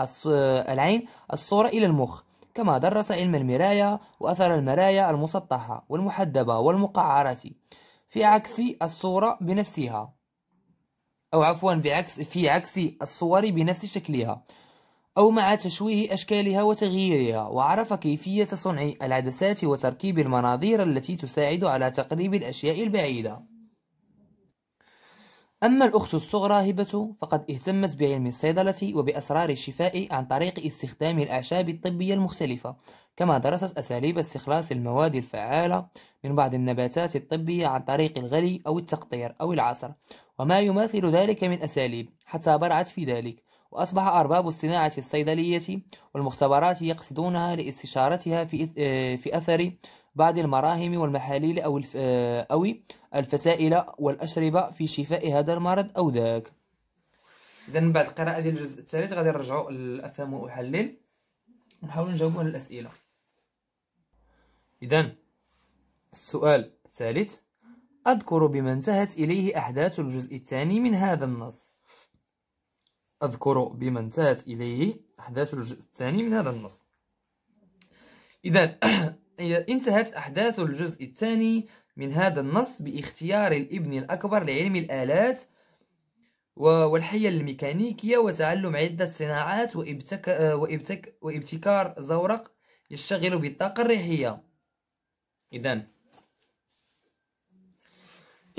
العين الصورة إلى المخ كما درس علم المراية وأثر المرايا المسطحة والمحدبة والمقعرة في عكس الصورة بنفسها أو عفوا بعكس في عكس الصور بنفس شكلها أو مع تشويه أشكالها وتغييرها وعرف كيفية صنع العدسات وتركيب المناظير التي تساعد على تقريب الأشياء البعيدة أما الأخت الصغرى هبة فقد اهتمت بعلم الصيدلة وبأسرار الشفاء عن طريق استخدام الأعشاب الطبية المختلفة كما درست أساليب استخلاص المواد الفعالة من بعض النباتات الطبية عن طريق الغلي أو التقطير أو العصر وما يماثل ذلك من أساليب حتى برعت في ذلك وأصبح أرباب الصناعة الصيدلية والمختبرات يقصدونها لاستشارتها في آه، في أثر بعض المراهم والمحاليل أو آه، أو الفتائل والأشربة في شفاء هذا المرض أو ذاك. إذا بعد القراءة ديال الجزء الثالث غادي نرجعوا لأفهم وأحلل ونحاول نجاوبوا على الأسئلة. إذا السؤال الثالث أذكر بما انتهت إليه أحداث الجزء الثاني من هذا النص. أذكر بما انتهت إليه أحداث الجزء الثاني من هذا النص إذا انتهت أحداث الجزء الثاني من هذا النص باختيار الابن الأكبر لعلم الآلات والحية الميكانيكية وتعلم عدة صناعات وابتك وابتك وابتكار زورق يشتغل بالطاقة الريحية إذا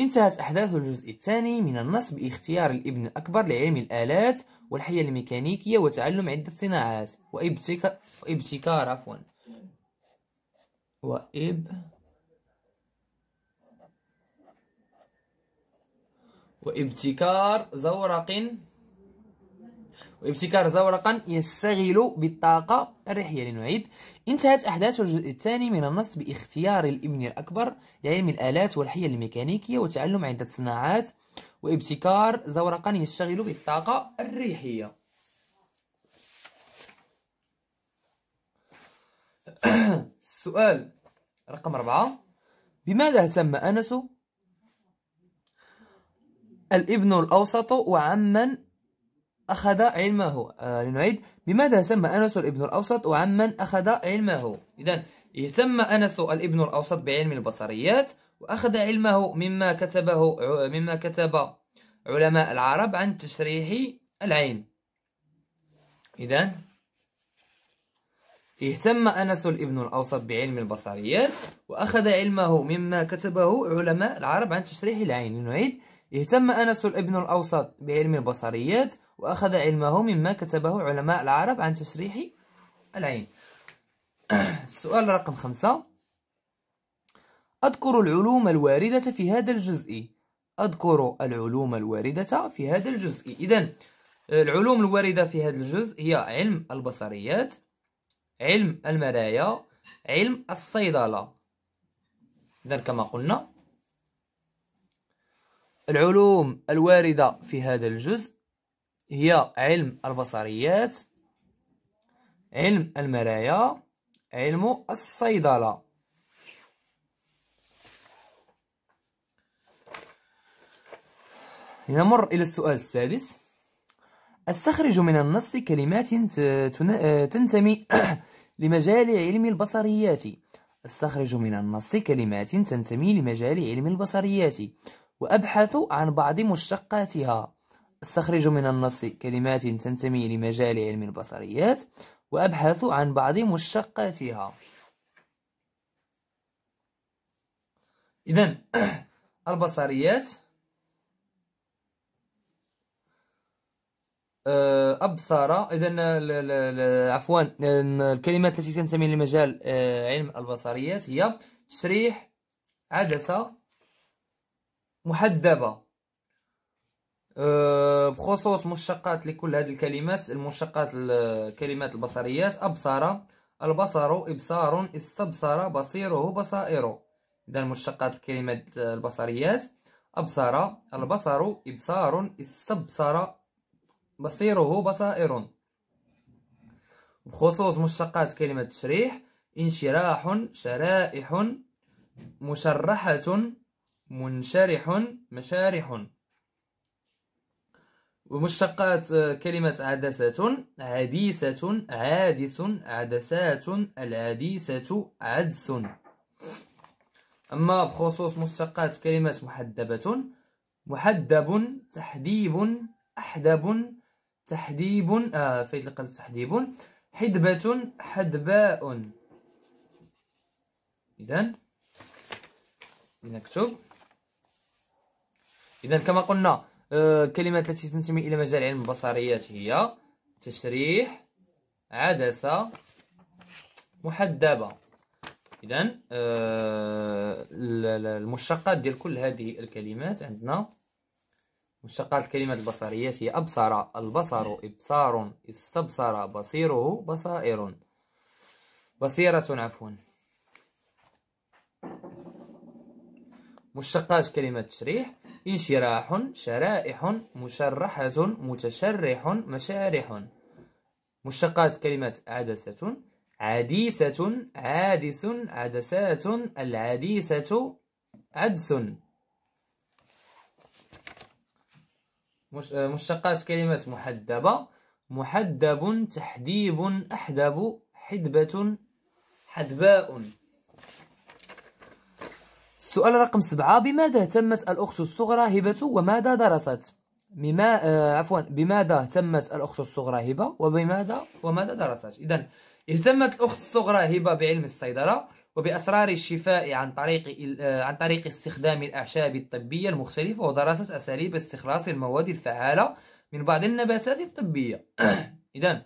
انتهت أحداث الجزء الثاني من النص باختيار الابن الأكبر لعلم الآلات والحياة الميكانيكية وتعلم عدة صناعات وابتكار وابتكار عفوا وإب وابتكار زورق وابتكار زورقا يشتغل بالطاقة الريحية لنعيد انتهت أحداث الجزء الثاني من النص باختيار الابن الأكبر لعلم يعني الآلات والحيل الميكانيكية وتعلم عدة صناعات وابتكار زورقا يشتغل بالطاقة الريحية السؤال رقم أربعة بماذا اهتم أنس الابن الأوسط وعمن أخذ علمه آه، لنعيد بماذا سمى أنس الابن الأوسط وعمن أخذ علمه إذا اهتم أنس الابن الأوسط بعلم البصريات وأخذ علمه مما كتبه مما كتب علماء العرب عن تشريح العين إذا اهتم أنس الابن الأوسط بعلم البصريات وأخذ علمه مما كتبه علماء العرب عن تشريح العين لنعيد اهتم أنس الابن الأوسط بعلم البصريات وأخذ علمه مما كتبه علماء العرب عن تشريح العين السؤال رقم خمسة أذكر العلوم الواردة في هذا الجزء أذكر العلوم الواردة في هذا الجزء إذا العلوم الواردة في هذا الجزء هي علم البصريات علم المرايا علم الصيدلة إذا كما قلنا العلوم الواردة في هذا الجزء هي علم البصريات علم المرايا علم الصيدلة نمر إلى السؤال السادس استخرج من النص كلمات آه، تنتمي لمجال علم البصريات استخرج من النص كلمات تنتمي لمجال علم البصريات وأبحث عن بعض مشتقاتها أستخرج من النص كلمات تنتمي لمجال علم البصريات وأبحث عن بعض مشتقاتها إذا البصريات آه، أبصر إذا عفوا الكلمات التي تنتمي لمجال آه، علم البصريات هي تشريح عدسة محدبة أه، بخصوص مشتقات لكل هذه الكلمات المشتقات الكلمات البصريات أبصر البصر إبصار استبصر بصيره بصائره إذا مشتقات الكلمات البصريات أبصر البصر إبصار استبصر بصيره بصائر بخصوص مشتقات كلمة تشريح انشراح شرائح مشرحة منشرح مشارح ومشتقات آه، كلمة عدسة عديسة عادس عدسات العديسة عدس أما بخصوص مشتقات كلمة محدبة محدب تحديب أحدب تحديب آه فايت القلب تحديب حدبة حدباء إذا نكتب اذا كما قلنا آه، الكلمات التي تنتمي الى مجال علم البصريات هي تشريح عدسه محدبه اذا آه، المشتقات ديال كل هذه الكلمات عندنا مشتقات الكلمات البصريات هي ابصر البصر ابصار استبصر بصيره بصائر بصيره عفوا مشتقات كلمه تشريح انشراح شرائح مشرحة متشرح مشارح مشتقات كلمة عدسة عديسة عادس عدسات العديسة عدس مشتقات كلمة محدبة محدب تحديب أحدب حدبة حدباء سؤال رقم سبعة بماذا اهتمت الأخت الصغرى هبة وماذا درست؟ بما آه عفوا بماذا اهتمت الأخت الصغرى هبة وبماذا وماذا درست؟ إذا اهتمت الأخت الصغرى هبة بعلم الصيدلة وبأسرار الشفاء عن طريق آه عن طريق استخدام الأعشاب الطبية المختلفة ودرست أساليب استخلاص المواد الفعالة من بعض النباتات الطبية إذا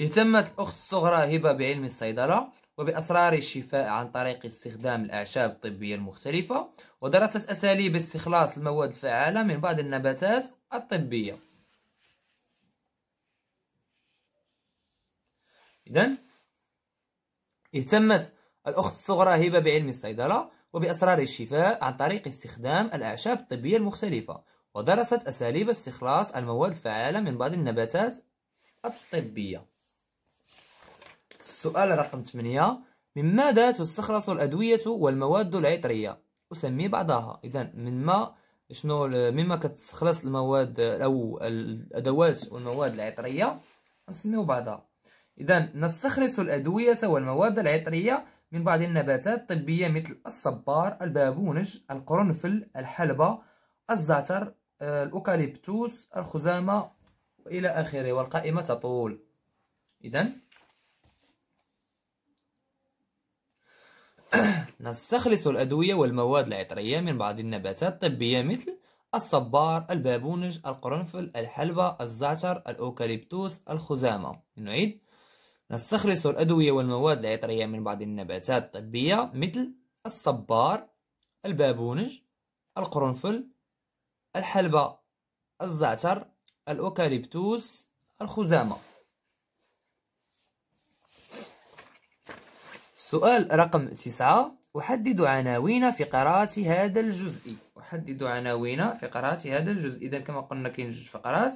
اهتمت الأخت الصغرى هبة بعلم الصيدلة وبأسرار الشفاء عن طريق استخدام الأعشاب الطبية المختلفة ودراسة أساليب استخلاص المواد الفعالة من بعض النباتات الطبية إذا اهتمت الأخت الصغرى هبة بعلم الصيدلة وبأسرار الشفاء عن طريق استخدام الأعشاب الطبية المختلفة ودرست أساليب استخلاص المواد الفعالة من بعض النباتات الطبية السؤال رقم 8 من ماذا تستخلص الأدوية والمواد العطرية أسمي بعضها إذا من ما شنو مما كتستخلص المواد أو الأدوات والمواد العطرية نسميو بعضها إذا نستخلص الأدوية والمواد العطرية من بعض النباتات الطبية مثل الصبار البابونج القرنفل الحلبة الزعتر آه، الأوكاليبتوس الخزامة إلى آخره والقائمة تطول إذا نستخلص الأدوية والمواد العطرية من بعض النباتات الطبية مثل الصبار البابونج القرنفل الحلبة الزعتر الأوكاليبتوس الخزامة نعيد نستخلص الأدوية والمواد العطرية من بعض النباتات الطبية مثل الصبار البابونج القرنفل الحلبة الزعتر الأوكاليبتوس الخزامة سؤال رقم تسعة أحدد عناوين فقرات هذا الجزء أحدد عناوين فقرات هذا الجزء إذا كما قلنا كاين جوج فقرات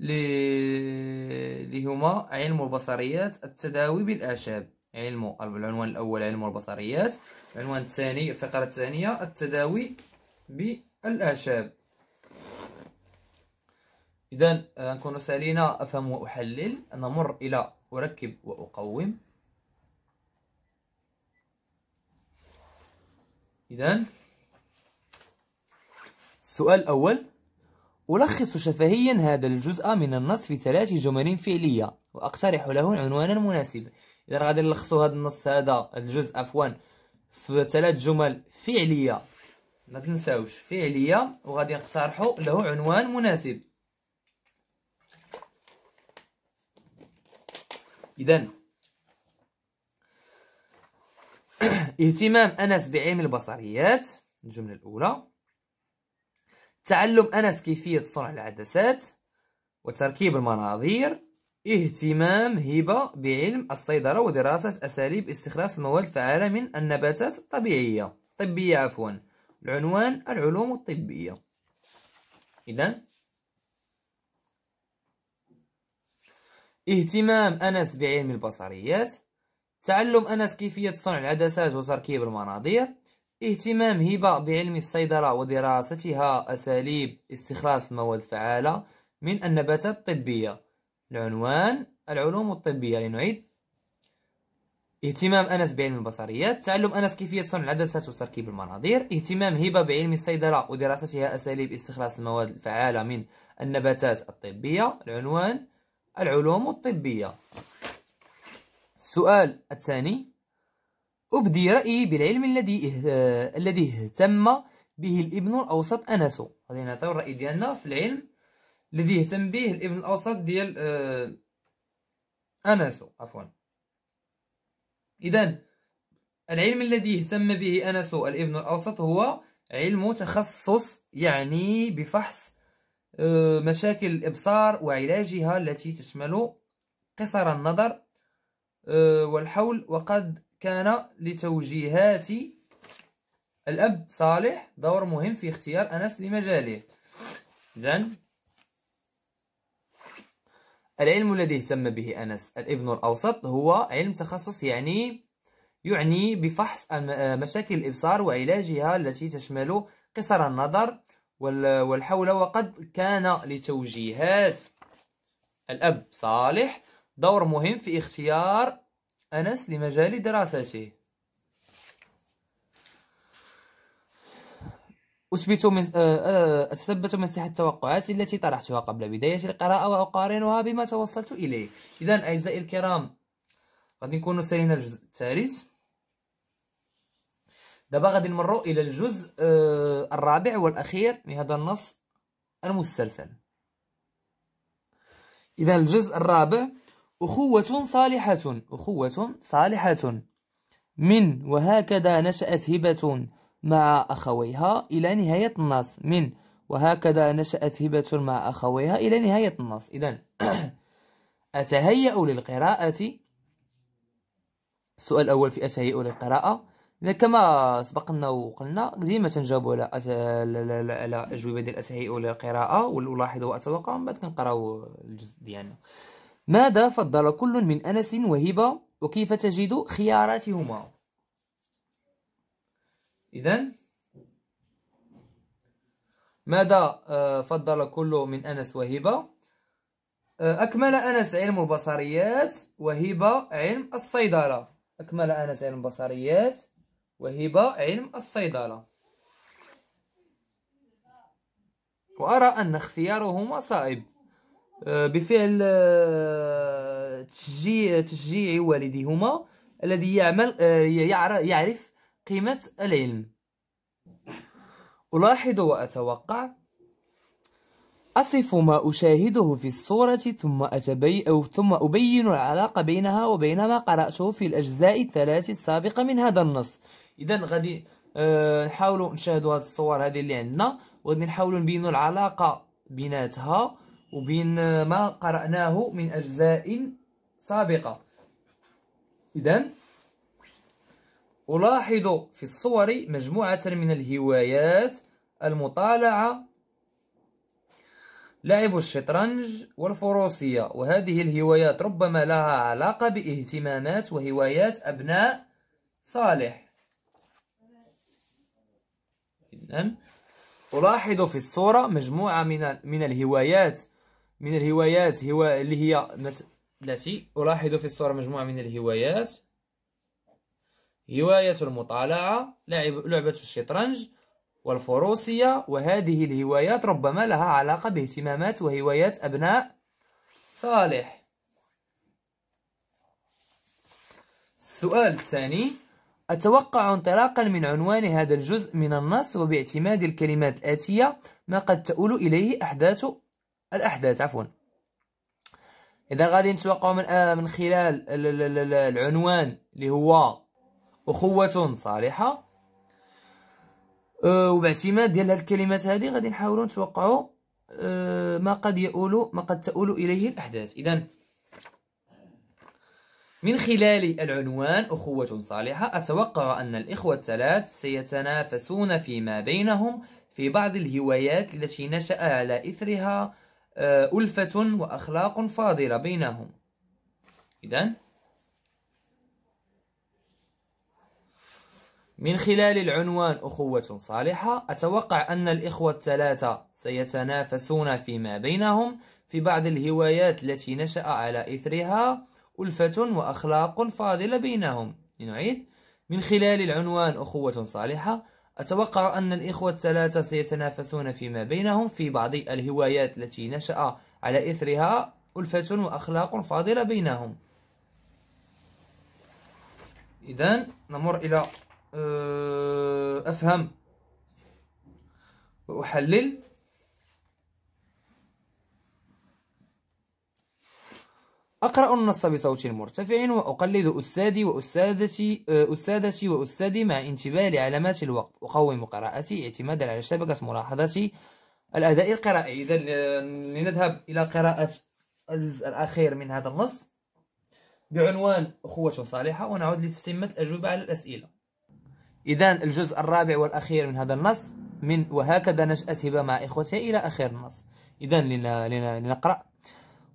اللي هما علم البصريات التداوي بالأعشاب علم العنوان الأول علم البصريات العنوان الثاني الفقرة الثانية التداوي بالأعشاب إذا آه، نكون سالينا أفهم وأحلل نمر إلى أركب وأقوم إذا السؤال الأول ألخص شفهيا هذا الجزء من النص في ثلاث جمل فعلية وأقترح له عنوانا مناسبا إذا غادي نلخصوا هذا النص هذا الجزء عفوا في ثلاث جمل فعلية ما تنساوش فعلية وغادي نقترحوا له عنوان مناسب إذا اهتمام أنس بعلم البصريات الجملة الأولى تعلم أنس كيفية صنع العدسات وتركيب المناظير اهتمام هبة بعلم الصيدلة ودراسة أساليب استخلاص المواد الفعالة من النباتات الطبيعية طبية عفوا العنوان العلوم الطبية إذا اهتمام أنس بعلم البصريات تعلم أنس كيفية صنع العدسات وتركيب المناظير اهتمام هبة بعلم الصيدلة ودراستها أساليب استخلاص المواد الفعالة من النباتات الطبية العنوان العلوم الطبية لنعيد اهتمام أنس بعلم البصريات تعلم أنس كيفية صنع العدسات وتركيب المناظير اهتمام هبة بعلم الصيدلة ودراستها أساليب استخلاص المواد الفعالة من النباتات الطبية العنوان العلوم الطبية السؤال الثاني أبدي رأيي بالعلم الذي اه الذي اهتم به الابن الأوسط أنس غادي نعطيو الرأي ديالنا في العلم الذي يهتم به الابن الأوسط ديال اه أنس عفوا إذا العلم الذي اهتم به أنس الابن الأوسط هو علم تخصص يعني بفحص آه، مشاكل الإبصار وعلاجها التي تشمل قصر النظر آه، والحول وقد كان لتوجيهات الأب صالح دور مهم في اختيار أنس لمجاله إذن العلم الذي اهتم به أنس الابن الأوسط هو علم تخصص يعني يعني بفحص آه، مشاكل الإبصار وعلاجها التي تشمل قصر النظر والحول وقد كان لتوجيهات الأب صالح دور مهم في اختيار أنس لمجال دراسته أثبت من آه، آه، أتثبت من صحة التوقعات التي طرحتها قبل بداية القراءة وأقارنها بما توصلت إليه إذا أعزائي الكرام غادي نكونوا سالينا الجزء الثالث دابا غادي نمروا إلى الجزء آه، الرابع والأخير من هذا النص المسلسل إذا الجزء الرابع أخوة صالحة أخوة صالحة من وهكذا نشأت هبة مع أخويها إلى نهاية النص من وهكذا نشأت هبة مع أخويها إلى نهاية النص إذا أتهيأ للقراءة السؤال الأول في أتهيأ للقراءة إذا كما سبقنا وقلنا ديما تنجاوبوا على على أجوبة ديال أتهيأ للقراءة ولاحظوا وأتوقع من بعد كنقراو الجزء ديالنا ماذا فضل كل من أنس وهبة وكيف تجد خياراتهما إذا ماذا آه، فضل كل من أنس وهبة آه، أكمل أنس علم البصريات وهبة علم الصيدلة أكمل أنس علم البصريات وهبة علم الصيدلة وأرى أن اختيارهما صائب آه، بفعل آه، تشجيع تشجيع والديهما الذي يعمل آه، يعرف قيمة العلم ألاحظ وأتوقع أصف ما أشاهده في الصورة ثم أتبي أو ثم أبين العلاقة بينها وبين ما قرأته في الأجزاء الثلاث السابقة من هذا النص إذا غادي أه نحاولوا نشاهدوا هذه الصور هذه اللي عندنا وغادي نحاولوا نبينوا العلاقة بيناتها وبين ما قرأناه من أجزاء سابقة إذا ألاحظ في الصور مجموعة من الهوايات المطالعة لعب الشطرنج والفروسية وهذه الهوايات ربما لها علاقة باهتمامات وهوايات أبناء صالح ألاحظ في الصورة مجموعة من من الهوايات من الهوايات هو اللي هي التي ألاحظ في الصورة مجموعة من الهوايات هواية المطالعة لعب لعبة الشطرنج والفروسية وهذه الهوايات ربما لها علاقة باهتمامات وهوايات أبناء صالح السؤال الثاني أتوقع انطلاقا من عنوان هذا الجزء من النص وباعتماد الكلمات الآتية ما قد تؤول إليه أحداث الأحداث عفوا إذا غادي نتوقع من آه من خلال العنوان اللي هو أخوة صالحة أه وباعتماد ديال هاد الكلمات هذه غادي نحاولوا نتوقعوا أه ما قد يؤول ما قد تؤول إليه الأحداث إذا من خلال العنوان أخوة صالحة أتوقع أن الإخوة الثلاث سيتنافسون فيما بينهم في بعض الهوايات التي نشأ على إثرها آه، ألفة وأخلاق فاضلة بينهم إذا من خلال العنوان أخوة صالحة أتوقع أن الإخوة الثلاثة سيتنافسون فيما بينهم في بعض الهوايات التي نشأ على إثرها ألفة وأخلاق فاضلة بينهم لنعيد من خلال العنوان أخوة صالحة أتوقع أن الإخوة الثلاثة سيتنافسون فيما بينهم في بعض الهوايات التي نشأ على إثرها ألفة وأخلاق فاضلة بينهم إذا نمر إلى آه، أفهم وأحلل أقرأ النص بصوت مرتفع وأقلد أستاذي وأستاذتي آه، أستاذتي وأستاذي مع انتباه لعلامات الوقت أقوم قراءتي اعتمادا على شبكة ملاحظتي الأداء القرائي إذا آه، لنذهب إلى قراءة الجزء الأخير من هذا النص بعنوان أخوة صالحة ونعود لتتمة الأجوبة على الأسئلة إذا الجزء الرابع والأخير من هذا النص من وهكذا نشأت هبة مع إخوتها إلى آخر النص إذا لنقرأ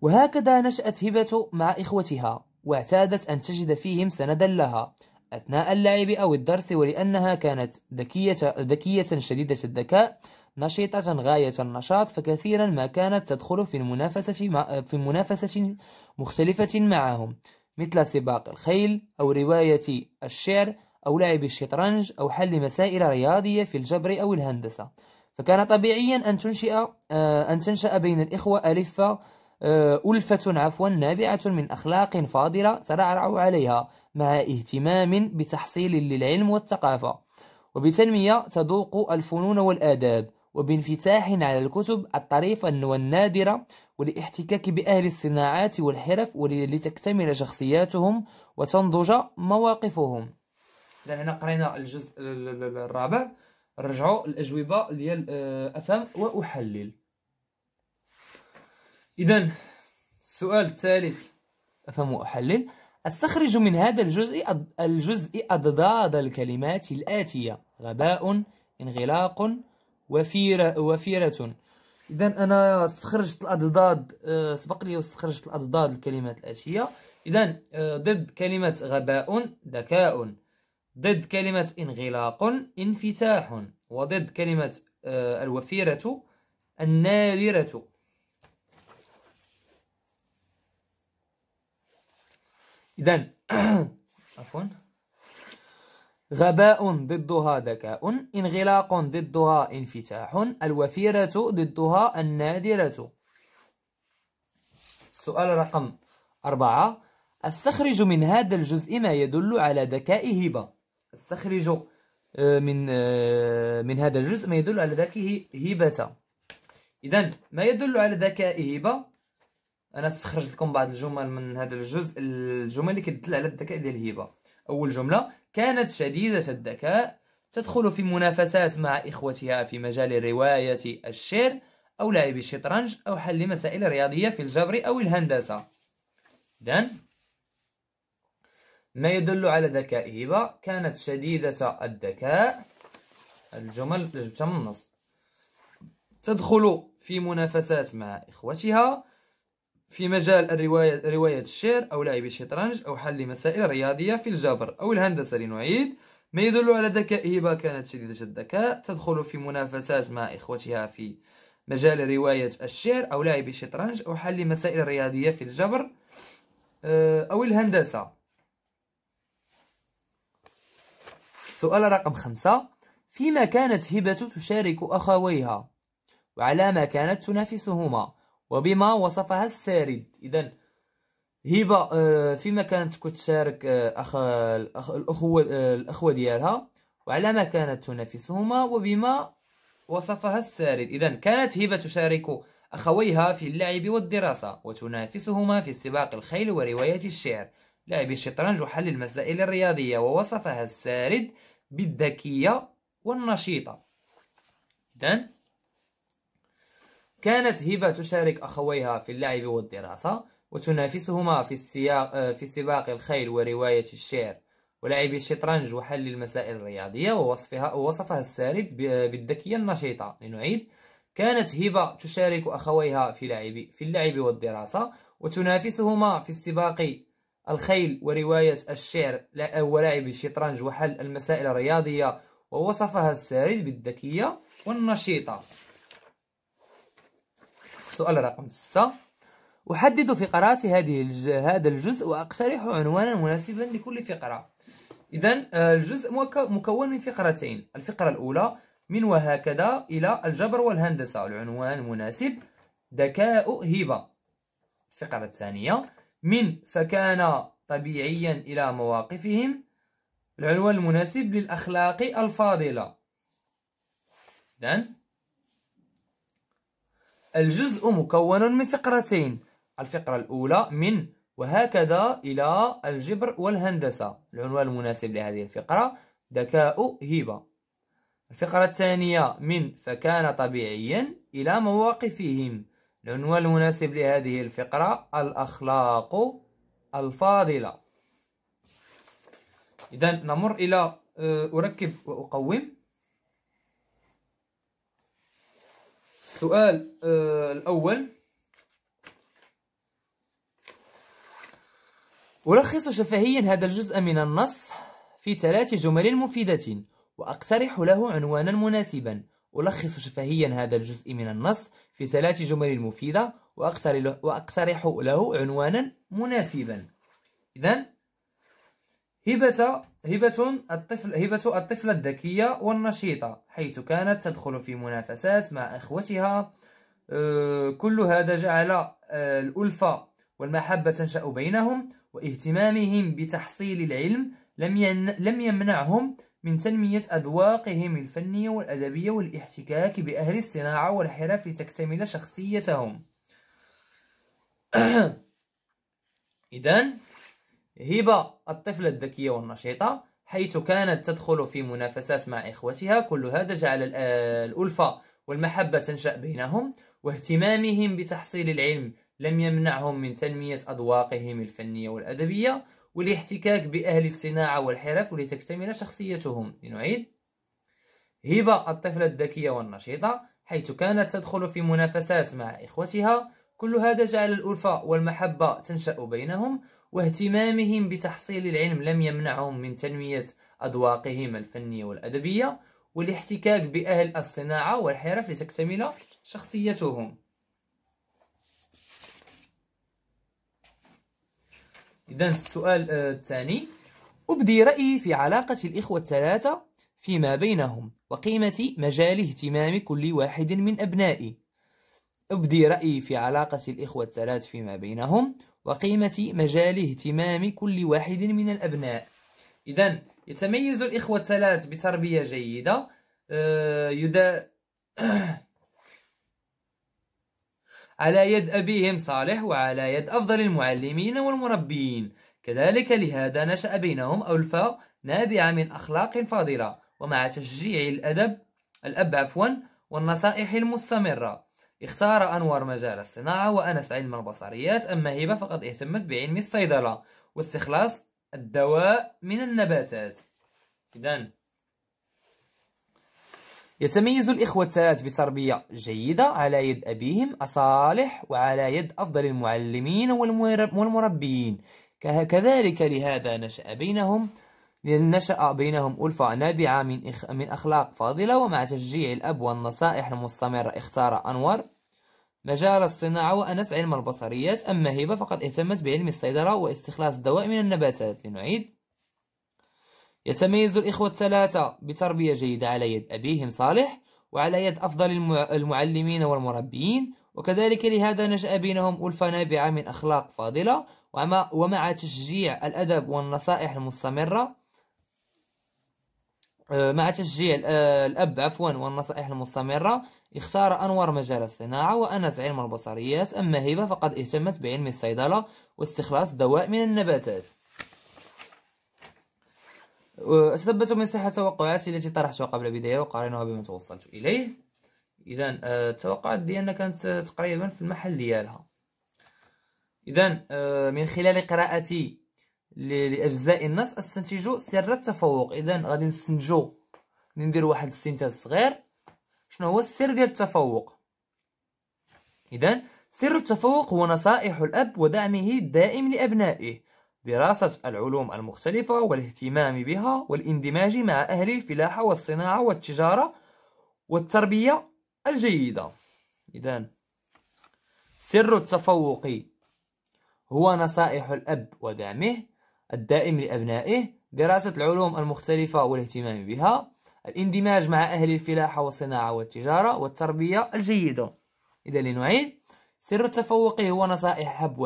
وهكذا نشأت هبة مع إخوتها واعتادت أن تجد فيهم سندا لها أثناء اللعب أو الدرس ولأنها كانت ذكية, ذكية شديدة الذكاء نشيطة غاية النشاط فكثيرا ما كانت تدخل في المنافسة في منافسة مختلفة معهم مثل سباق الخيل أو رواية الشعر أو لعب الشطرنج أو حل مسائل رياضية في الجبر أو الهندسة فكان طبيعيا أن تنشئ آه، أن تنشأ بين الإخوة ألفة آه، ألفة عفوا نابعة من أخلاق فاضلة ترعرع عليها مع اهتمام بتحصيل للعلم والثقافة وبتنمية تذوق الفنون والآداب وبانفتاح على الكتب الطريفة والنادرة ولاحتكاك بأهل الصناعات والحرف ولتكتمل شخصياتهم وتنضج مواقفهم إذا هنا قرينا الجزء الرابع رجعوا الأجوبة ديال آه، أفهم وأحلل إذا السؤال الثالث أفهم وأحلل أستخرج من هذا الجزء الجزء أضداد الكلمات الآتية غباء انغلاق وفيرة وفيرة إذا أنا استخرجت الأضداد آه، سبق لي واستخرجت الأضداد الكلمات الآتية إذا آه، ضد كلمة غباء ذكاء ضد كلمة انغلاق انفتاح وضد كلمة آه، الوفيرة النادرة إذا عفوا غباء ضدها ذكاء انغلاق ضدها انفتاح الوفيرة ضدها النادرة السؤال رقم أربعة استخرج من هذا الجزء ما يدل على ذكاء هبة استخرج آه، من آه، من هذا الجزء ما يدل على ذكاء هبة إذا ما يدل على ذكاء هبة انا استخرجت لكم بعض الجمل من هذا الجزء الجمل اللي كتدل على الذكاء ديال الهبه اول جمله كانت شديده الذكاء تدخل في منافسات مع اخوتها في مجال روايه الشعر او لعب الشطرنج او حل مسائل رياضيه في الجبر او الهندسه اذا ما يدل على ذكاء هبه كانت شديده الذكاء الجمل اللي جبتها من النص تدخل في منافسات مع اخوتها في مجال الرواية رواية الشعر أو لعب الشطرنج أو حل مسائل رياضية في الجبر أو الهندسة لنعيد ما يدل على ذكائه هبة كانت شديدة الذكاء تدخل في منافسات مع إخوتها في مجال رواية الشعر أو لعب الشطرنج أو حل مسائل رياضية في الجبر آه، أو الهندسة السؤال رقم خمسة فيما كانت هبة تشارك أخويها وعلى ما كانت تنافسهما وبما وصفها السارد اذا هبه آه، فيما كانت كتشارك آه، اخ الاخوه آه، الاخوه ديالها وعلى ما كانت تنافسهما وبما وصفها السارد اذا كانت هبه تشارك اخويها في اللعب والدراسه وتنافسهما في سباق الخيل وروايه الشعر لعب الشطرنج وحل المسائل الرياضيه ووصفها السارد بالذكيه والنشيطه اذا كانت هبة تشارك أخويها في اللعب والدراسة وتنافسهما في, السياق آه، في سباق الخيل ورواية الشعر ولعب الشطرنج وحل المسائل الرياضية ووصفها ووصفها السارد بالذكية النشيطة لنعيد كانت هبة تشارك أخويها في لعب في اللعب والدراسة وتنافسهما في السباق الخيل ورواية الشعر ولعب الشطرنج وحل المسائل الرياضية ووصفها السارد بالذكية والنشيطة السؤال رقم 6 أحدد فقرات هذه الج... هذا الجزء وأقترح عنوانا مناسبا لكل فقرة إذا آه، الجزء مكون من فقرتين الفقرة الأولى من وهكذا إلى الجبر والهندسة العنوان المناسب ذكاء هبة الفقرة الثانية من فكان طبيعيا إلى مواقفهم العنوان المناسب للأخلاق الفاضلة اذا الجزء مكون من فقرتين الفقرة الأولى من وهكذا إلى الجبر والهندسة العنوان المناسب لهذه الفقرة ذكاء هبة الفقرة الثانية من فكان طبيعيا إلى مواقفهم العنوان المناسب لهذه الفقرة الأخلاق الفاضلة إذا نمر إلى آه، أركب وأقوم السؤال آه، الأول ألخص شفهيا هذا الجزء من النص في ثلاث جمل مفيدة وأقترح له عنوانا مناسبا ألخص شفهيا هذا الجزء من النص في ثلاث جمل مفيدة وأقترح له عنوانا مناسبا إذن هبة هبة الطفل هبة الطفلة الذكية والنشيطة حيث كانت تدخل في منافسات مع إخوتها أه، كل هذا جعل أه، الألفة والمحبة تنشأ بينهم واهتمامهم بتحصيل العلم لم لم يمنعهم من تنمية أذواقهم الفنية والأدبية والاحتكاك بأهل الصناعة والحرف لتكتمل شخصيتهم إذا هبة الطفلة الذكية والنشيطة حيث كانت تدخل في منافسات مع إخوتها كل هذا جعل الألفة والمحبة تنشأ بينهم واهتمامهم بتحصيل العلم لم يمنعهم من تنمية أذواقهم الفنية والأدبية والاحتكاك بأهل الصناعة والحرف لتكتمل شخصيتهم لنعيد هبة الطفلة الذكية والنشيطة حيث كانت تدخل في منافسات مع إخوتها كل هذا جعل الألفة والمحبة تنشأ بينهم واهتمامهم بتحصيل العلم لم يمنعهم من تنمية أذواقهم الفنية والأدبية والاحتكاك بأهل الصناعة والحرف لتكتمل شخصيتهم إذا السؤال آه، الثاني أبدي رأيي في علاقة الإخوة الثلاثة فيما بينهم وقيمة مجال اهتمام كل واحد من أبنائي أبدي رأيي في علاقة الإخوة الثلاث فيما بينهم وقيمة مجال اهتمام كل واحد من الأبناء إذا يتميز الإخوة الثلاث بتربية جيدة آه، يدا على يد أبيهم صالح وعلى يد أفضل المعلمين والمربيين كذلك لهذا نشأ بينهم ألفة نابعة من أخلاق فاضلة ومع تشجيع الأدب الأب عفوا والنصائح المستمرة اختار أنور مجال الصناعة وأنس علم البصريات أما هبة فقد اهتمت بعلم الصيدلة واستخلاص الدواء من النباتات إذن يتميز الإخوة الثلاث بتربية جيدة على يد أبيهم أصالح وعلى يد أفضل المعلمين والمربيين كذلك لهذا نشأ بينهم لنشأ بينهم ألفة نابعة من من أخلاق فاضلة ومع تشجيع الأب والنصائح المستمرة اختار أنور مجال الصناعة وأنس علم البصريات أما هبة فقد اهتمت بعلم الصيدلة واستخلاص الدواء من النباتات لنعيد يتميز الإخوة الثلاثة بتربية جيدة على يد أبيهم صالح وعلى يد أفضل المعلمين والمربيين وكذلك لهذا نشأ بينهم ألفة نابعة من أخلاق فاضلة ومع تشجيع الأدب والنصائح المستمرة آه، مع تشجيع آه، الأب عفوا والنصائح المستمرة اختار أنور مجال الصناعة وأنس علم البصريات أما هبة فقد اهتمت بعلم الصيدلة واستخلاص دواء من النباتات أثبت من صحة توقعاتي التي طرحتها قبل بداية وقارنها بما توصلت إليه إذا آه، التوقعات ديالنا كانت تقريبا في المحل ديالها إذا من خلال قراءتي لاجزاء النص استنتج سر التفوق اذا غادي نستنتجو ندير واحد الاستنتاج صغير شنو هو السر ديال التفوق اذا سر التفوق هو نصائح الاب ودعمه الدائم لابنائه دراسة العلوم المختلفة والاهتمام بها والاندماج مع أهل الفلاحة والصناعة والتجارة والتربية الجيدة إذا سر التفوق هو نصائح الأب ودعمه الدائم لأبنائه دراسة العلوم المختلفة والاهتمام بها الاندماج مع أهل الفلاحة والصناعة والتجارة والتربية الجيدة إذا لنعيد سر التفوق هو نصائح الأب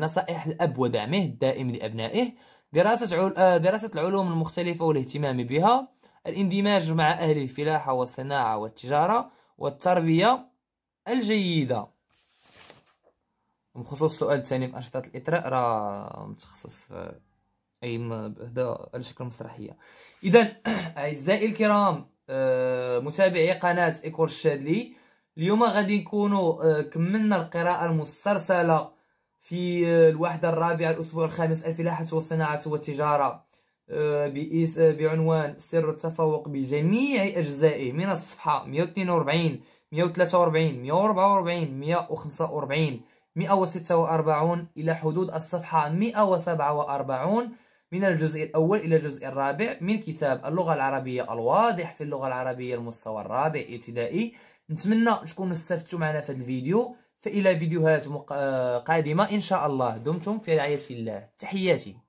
نصائح الأب ودعمه الدائم لأبنائه دراسة عل... آه، دراسة العلوم المختلفة والاهتمام بها الاندماج مع أهل الفلاحة والصناعة والتجارة والتربية الجيدة بخصوص السؤال الثاني في أنشطة الإطراء راه متخصص في اي بهذا على شكل مسرحيه اذا اعزائي الكرام آه، متابعي قناه ايكور الشادلي اليوم غادي نكونوا آه، كملنا القراءه المسترسله في آه، الوحده الرابعه الاسبوع الخامس الفلاحه والصناعه والتجاره بعنوان سر التفوق بجميع اجزائه من الصفحه 142 143 144 145 146 الى حدود الصفحه 147 من الجزء الأول إلى الجزء الرابع من كتاب اللغة العربية الواضح في اللغة العربية المستوى الرابع ابتدائي نتمنى تكونوا استفدتوا معنا في هذا الفيديو فإلى فيديوهات مق... آه، قادمة إن شاء الله دمتم في رعاية الله تحياتي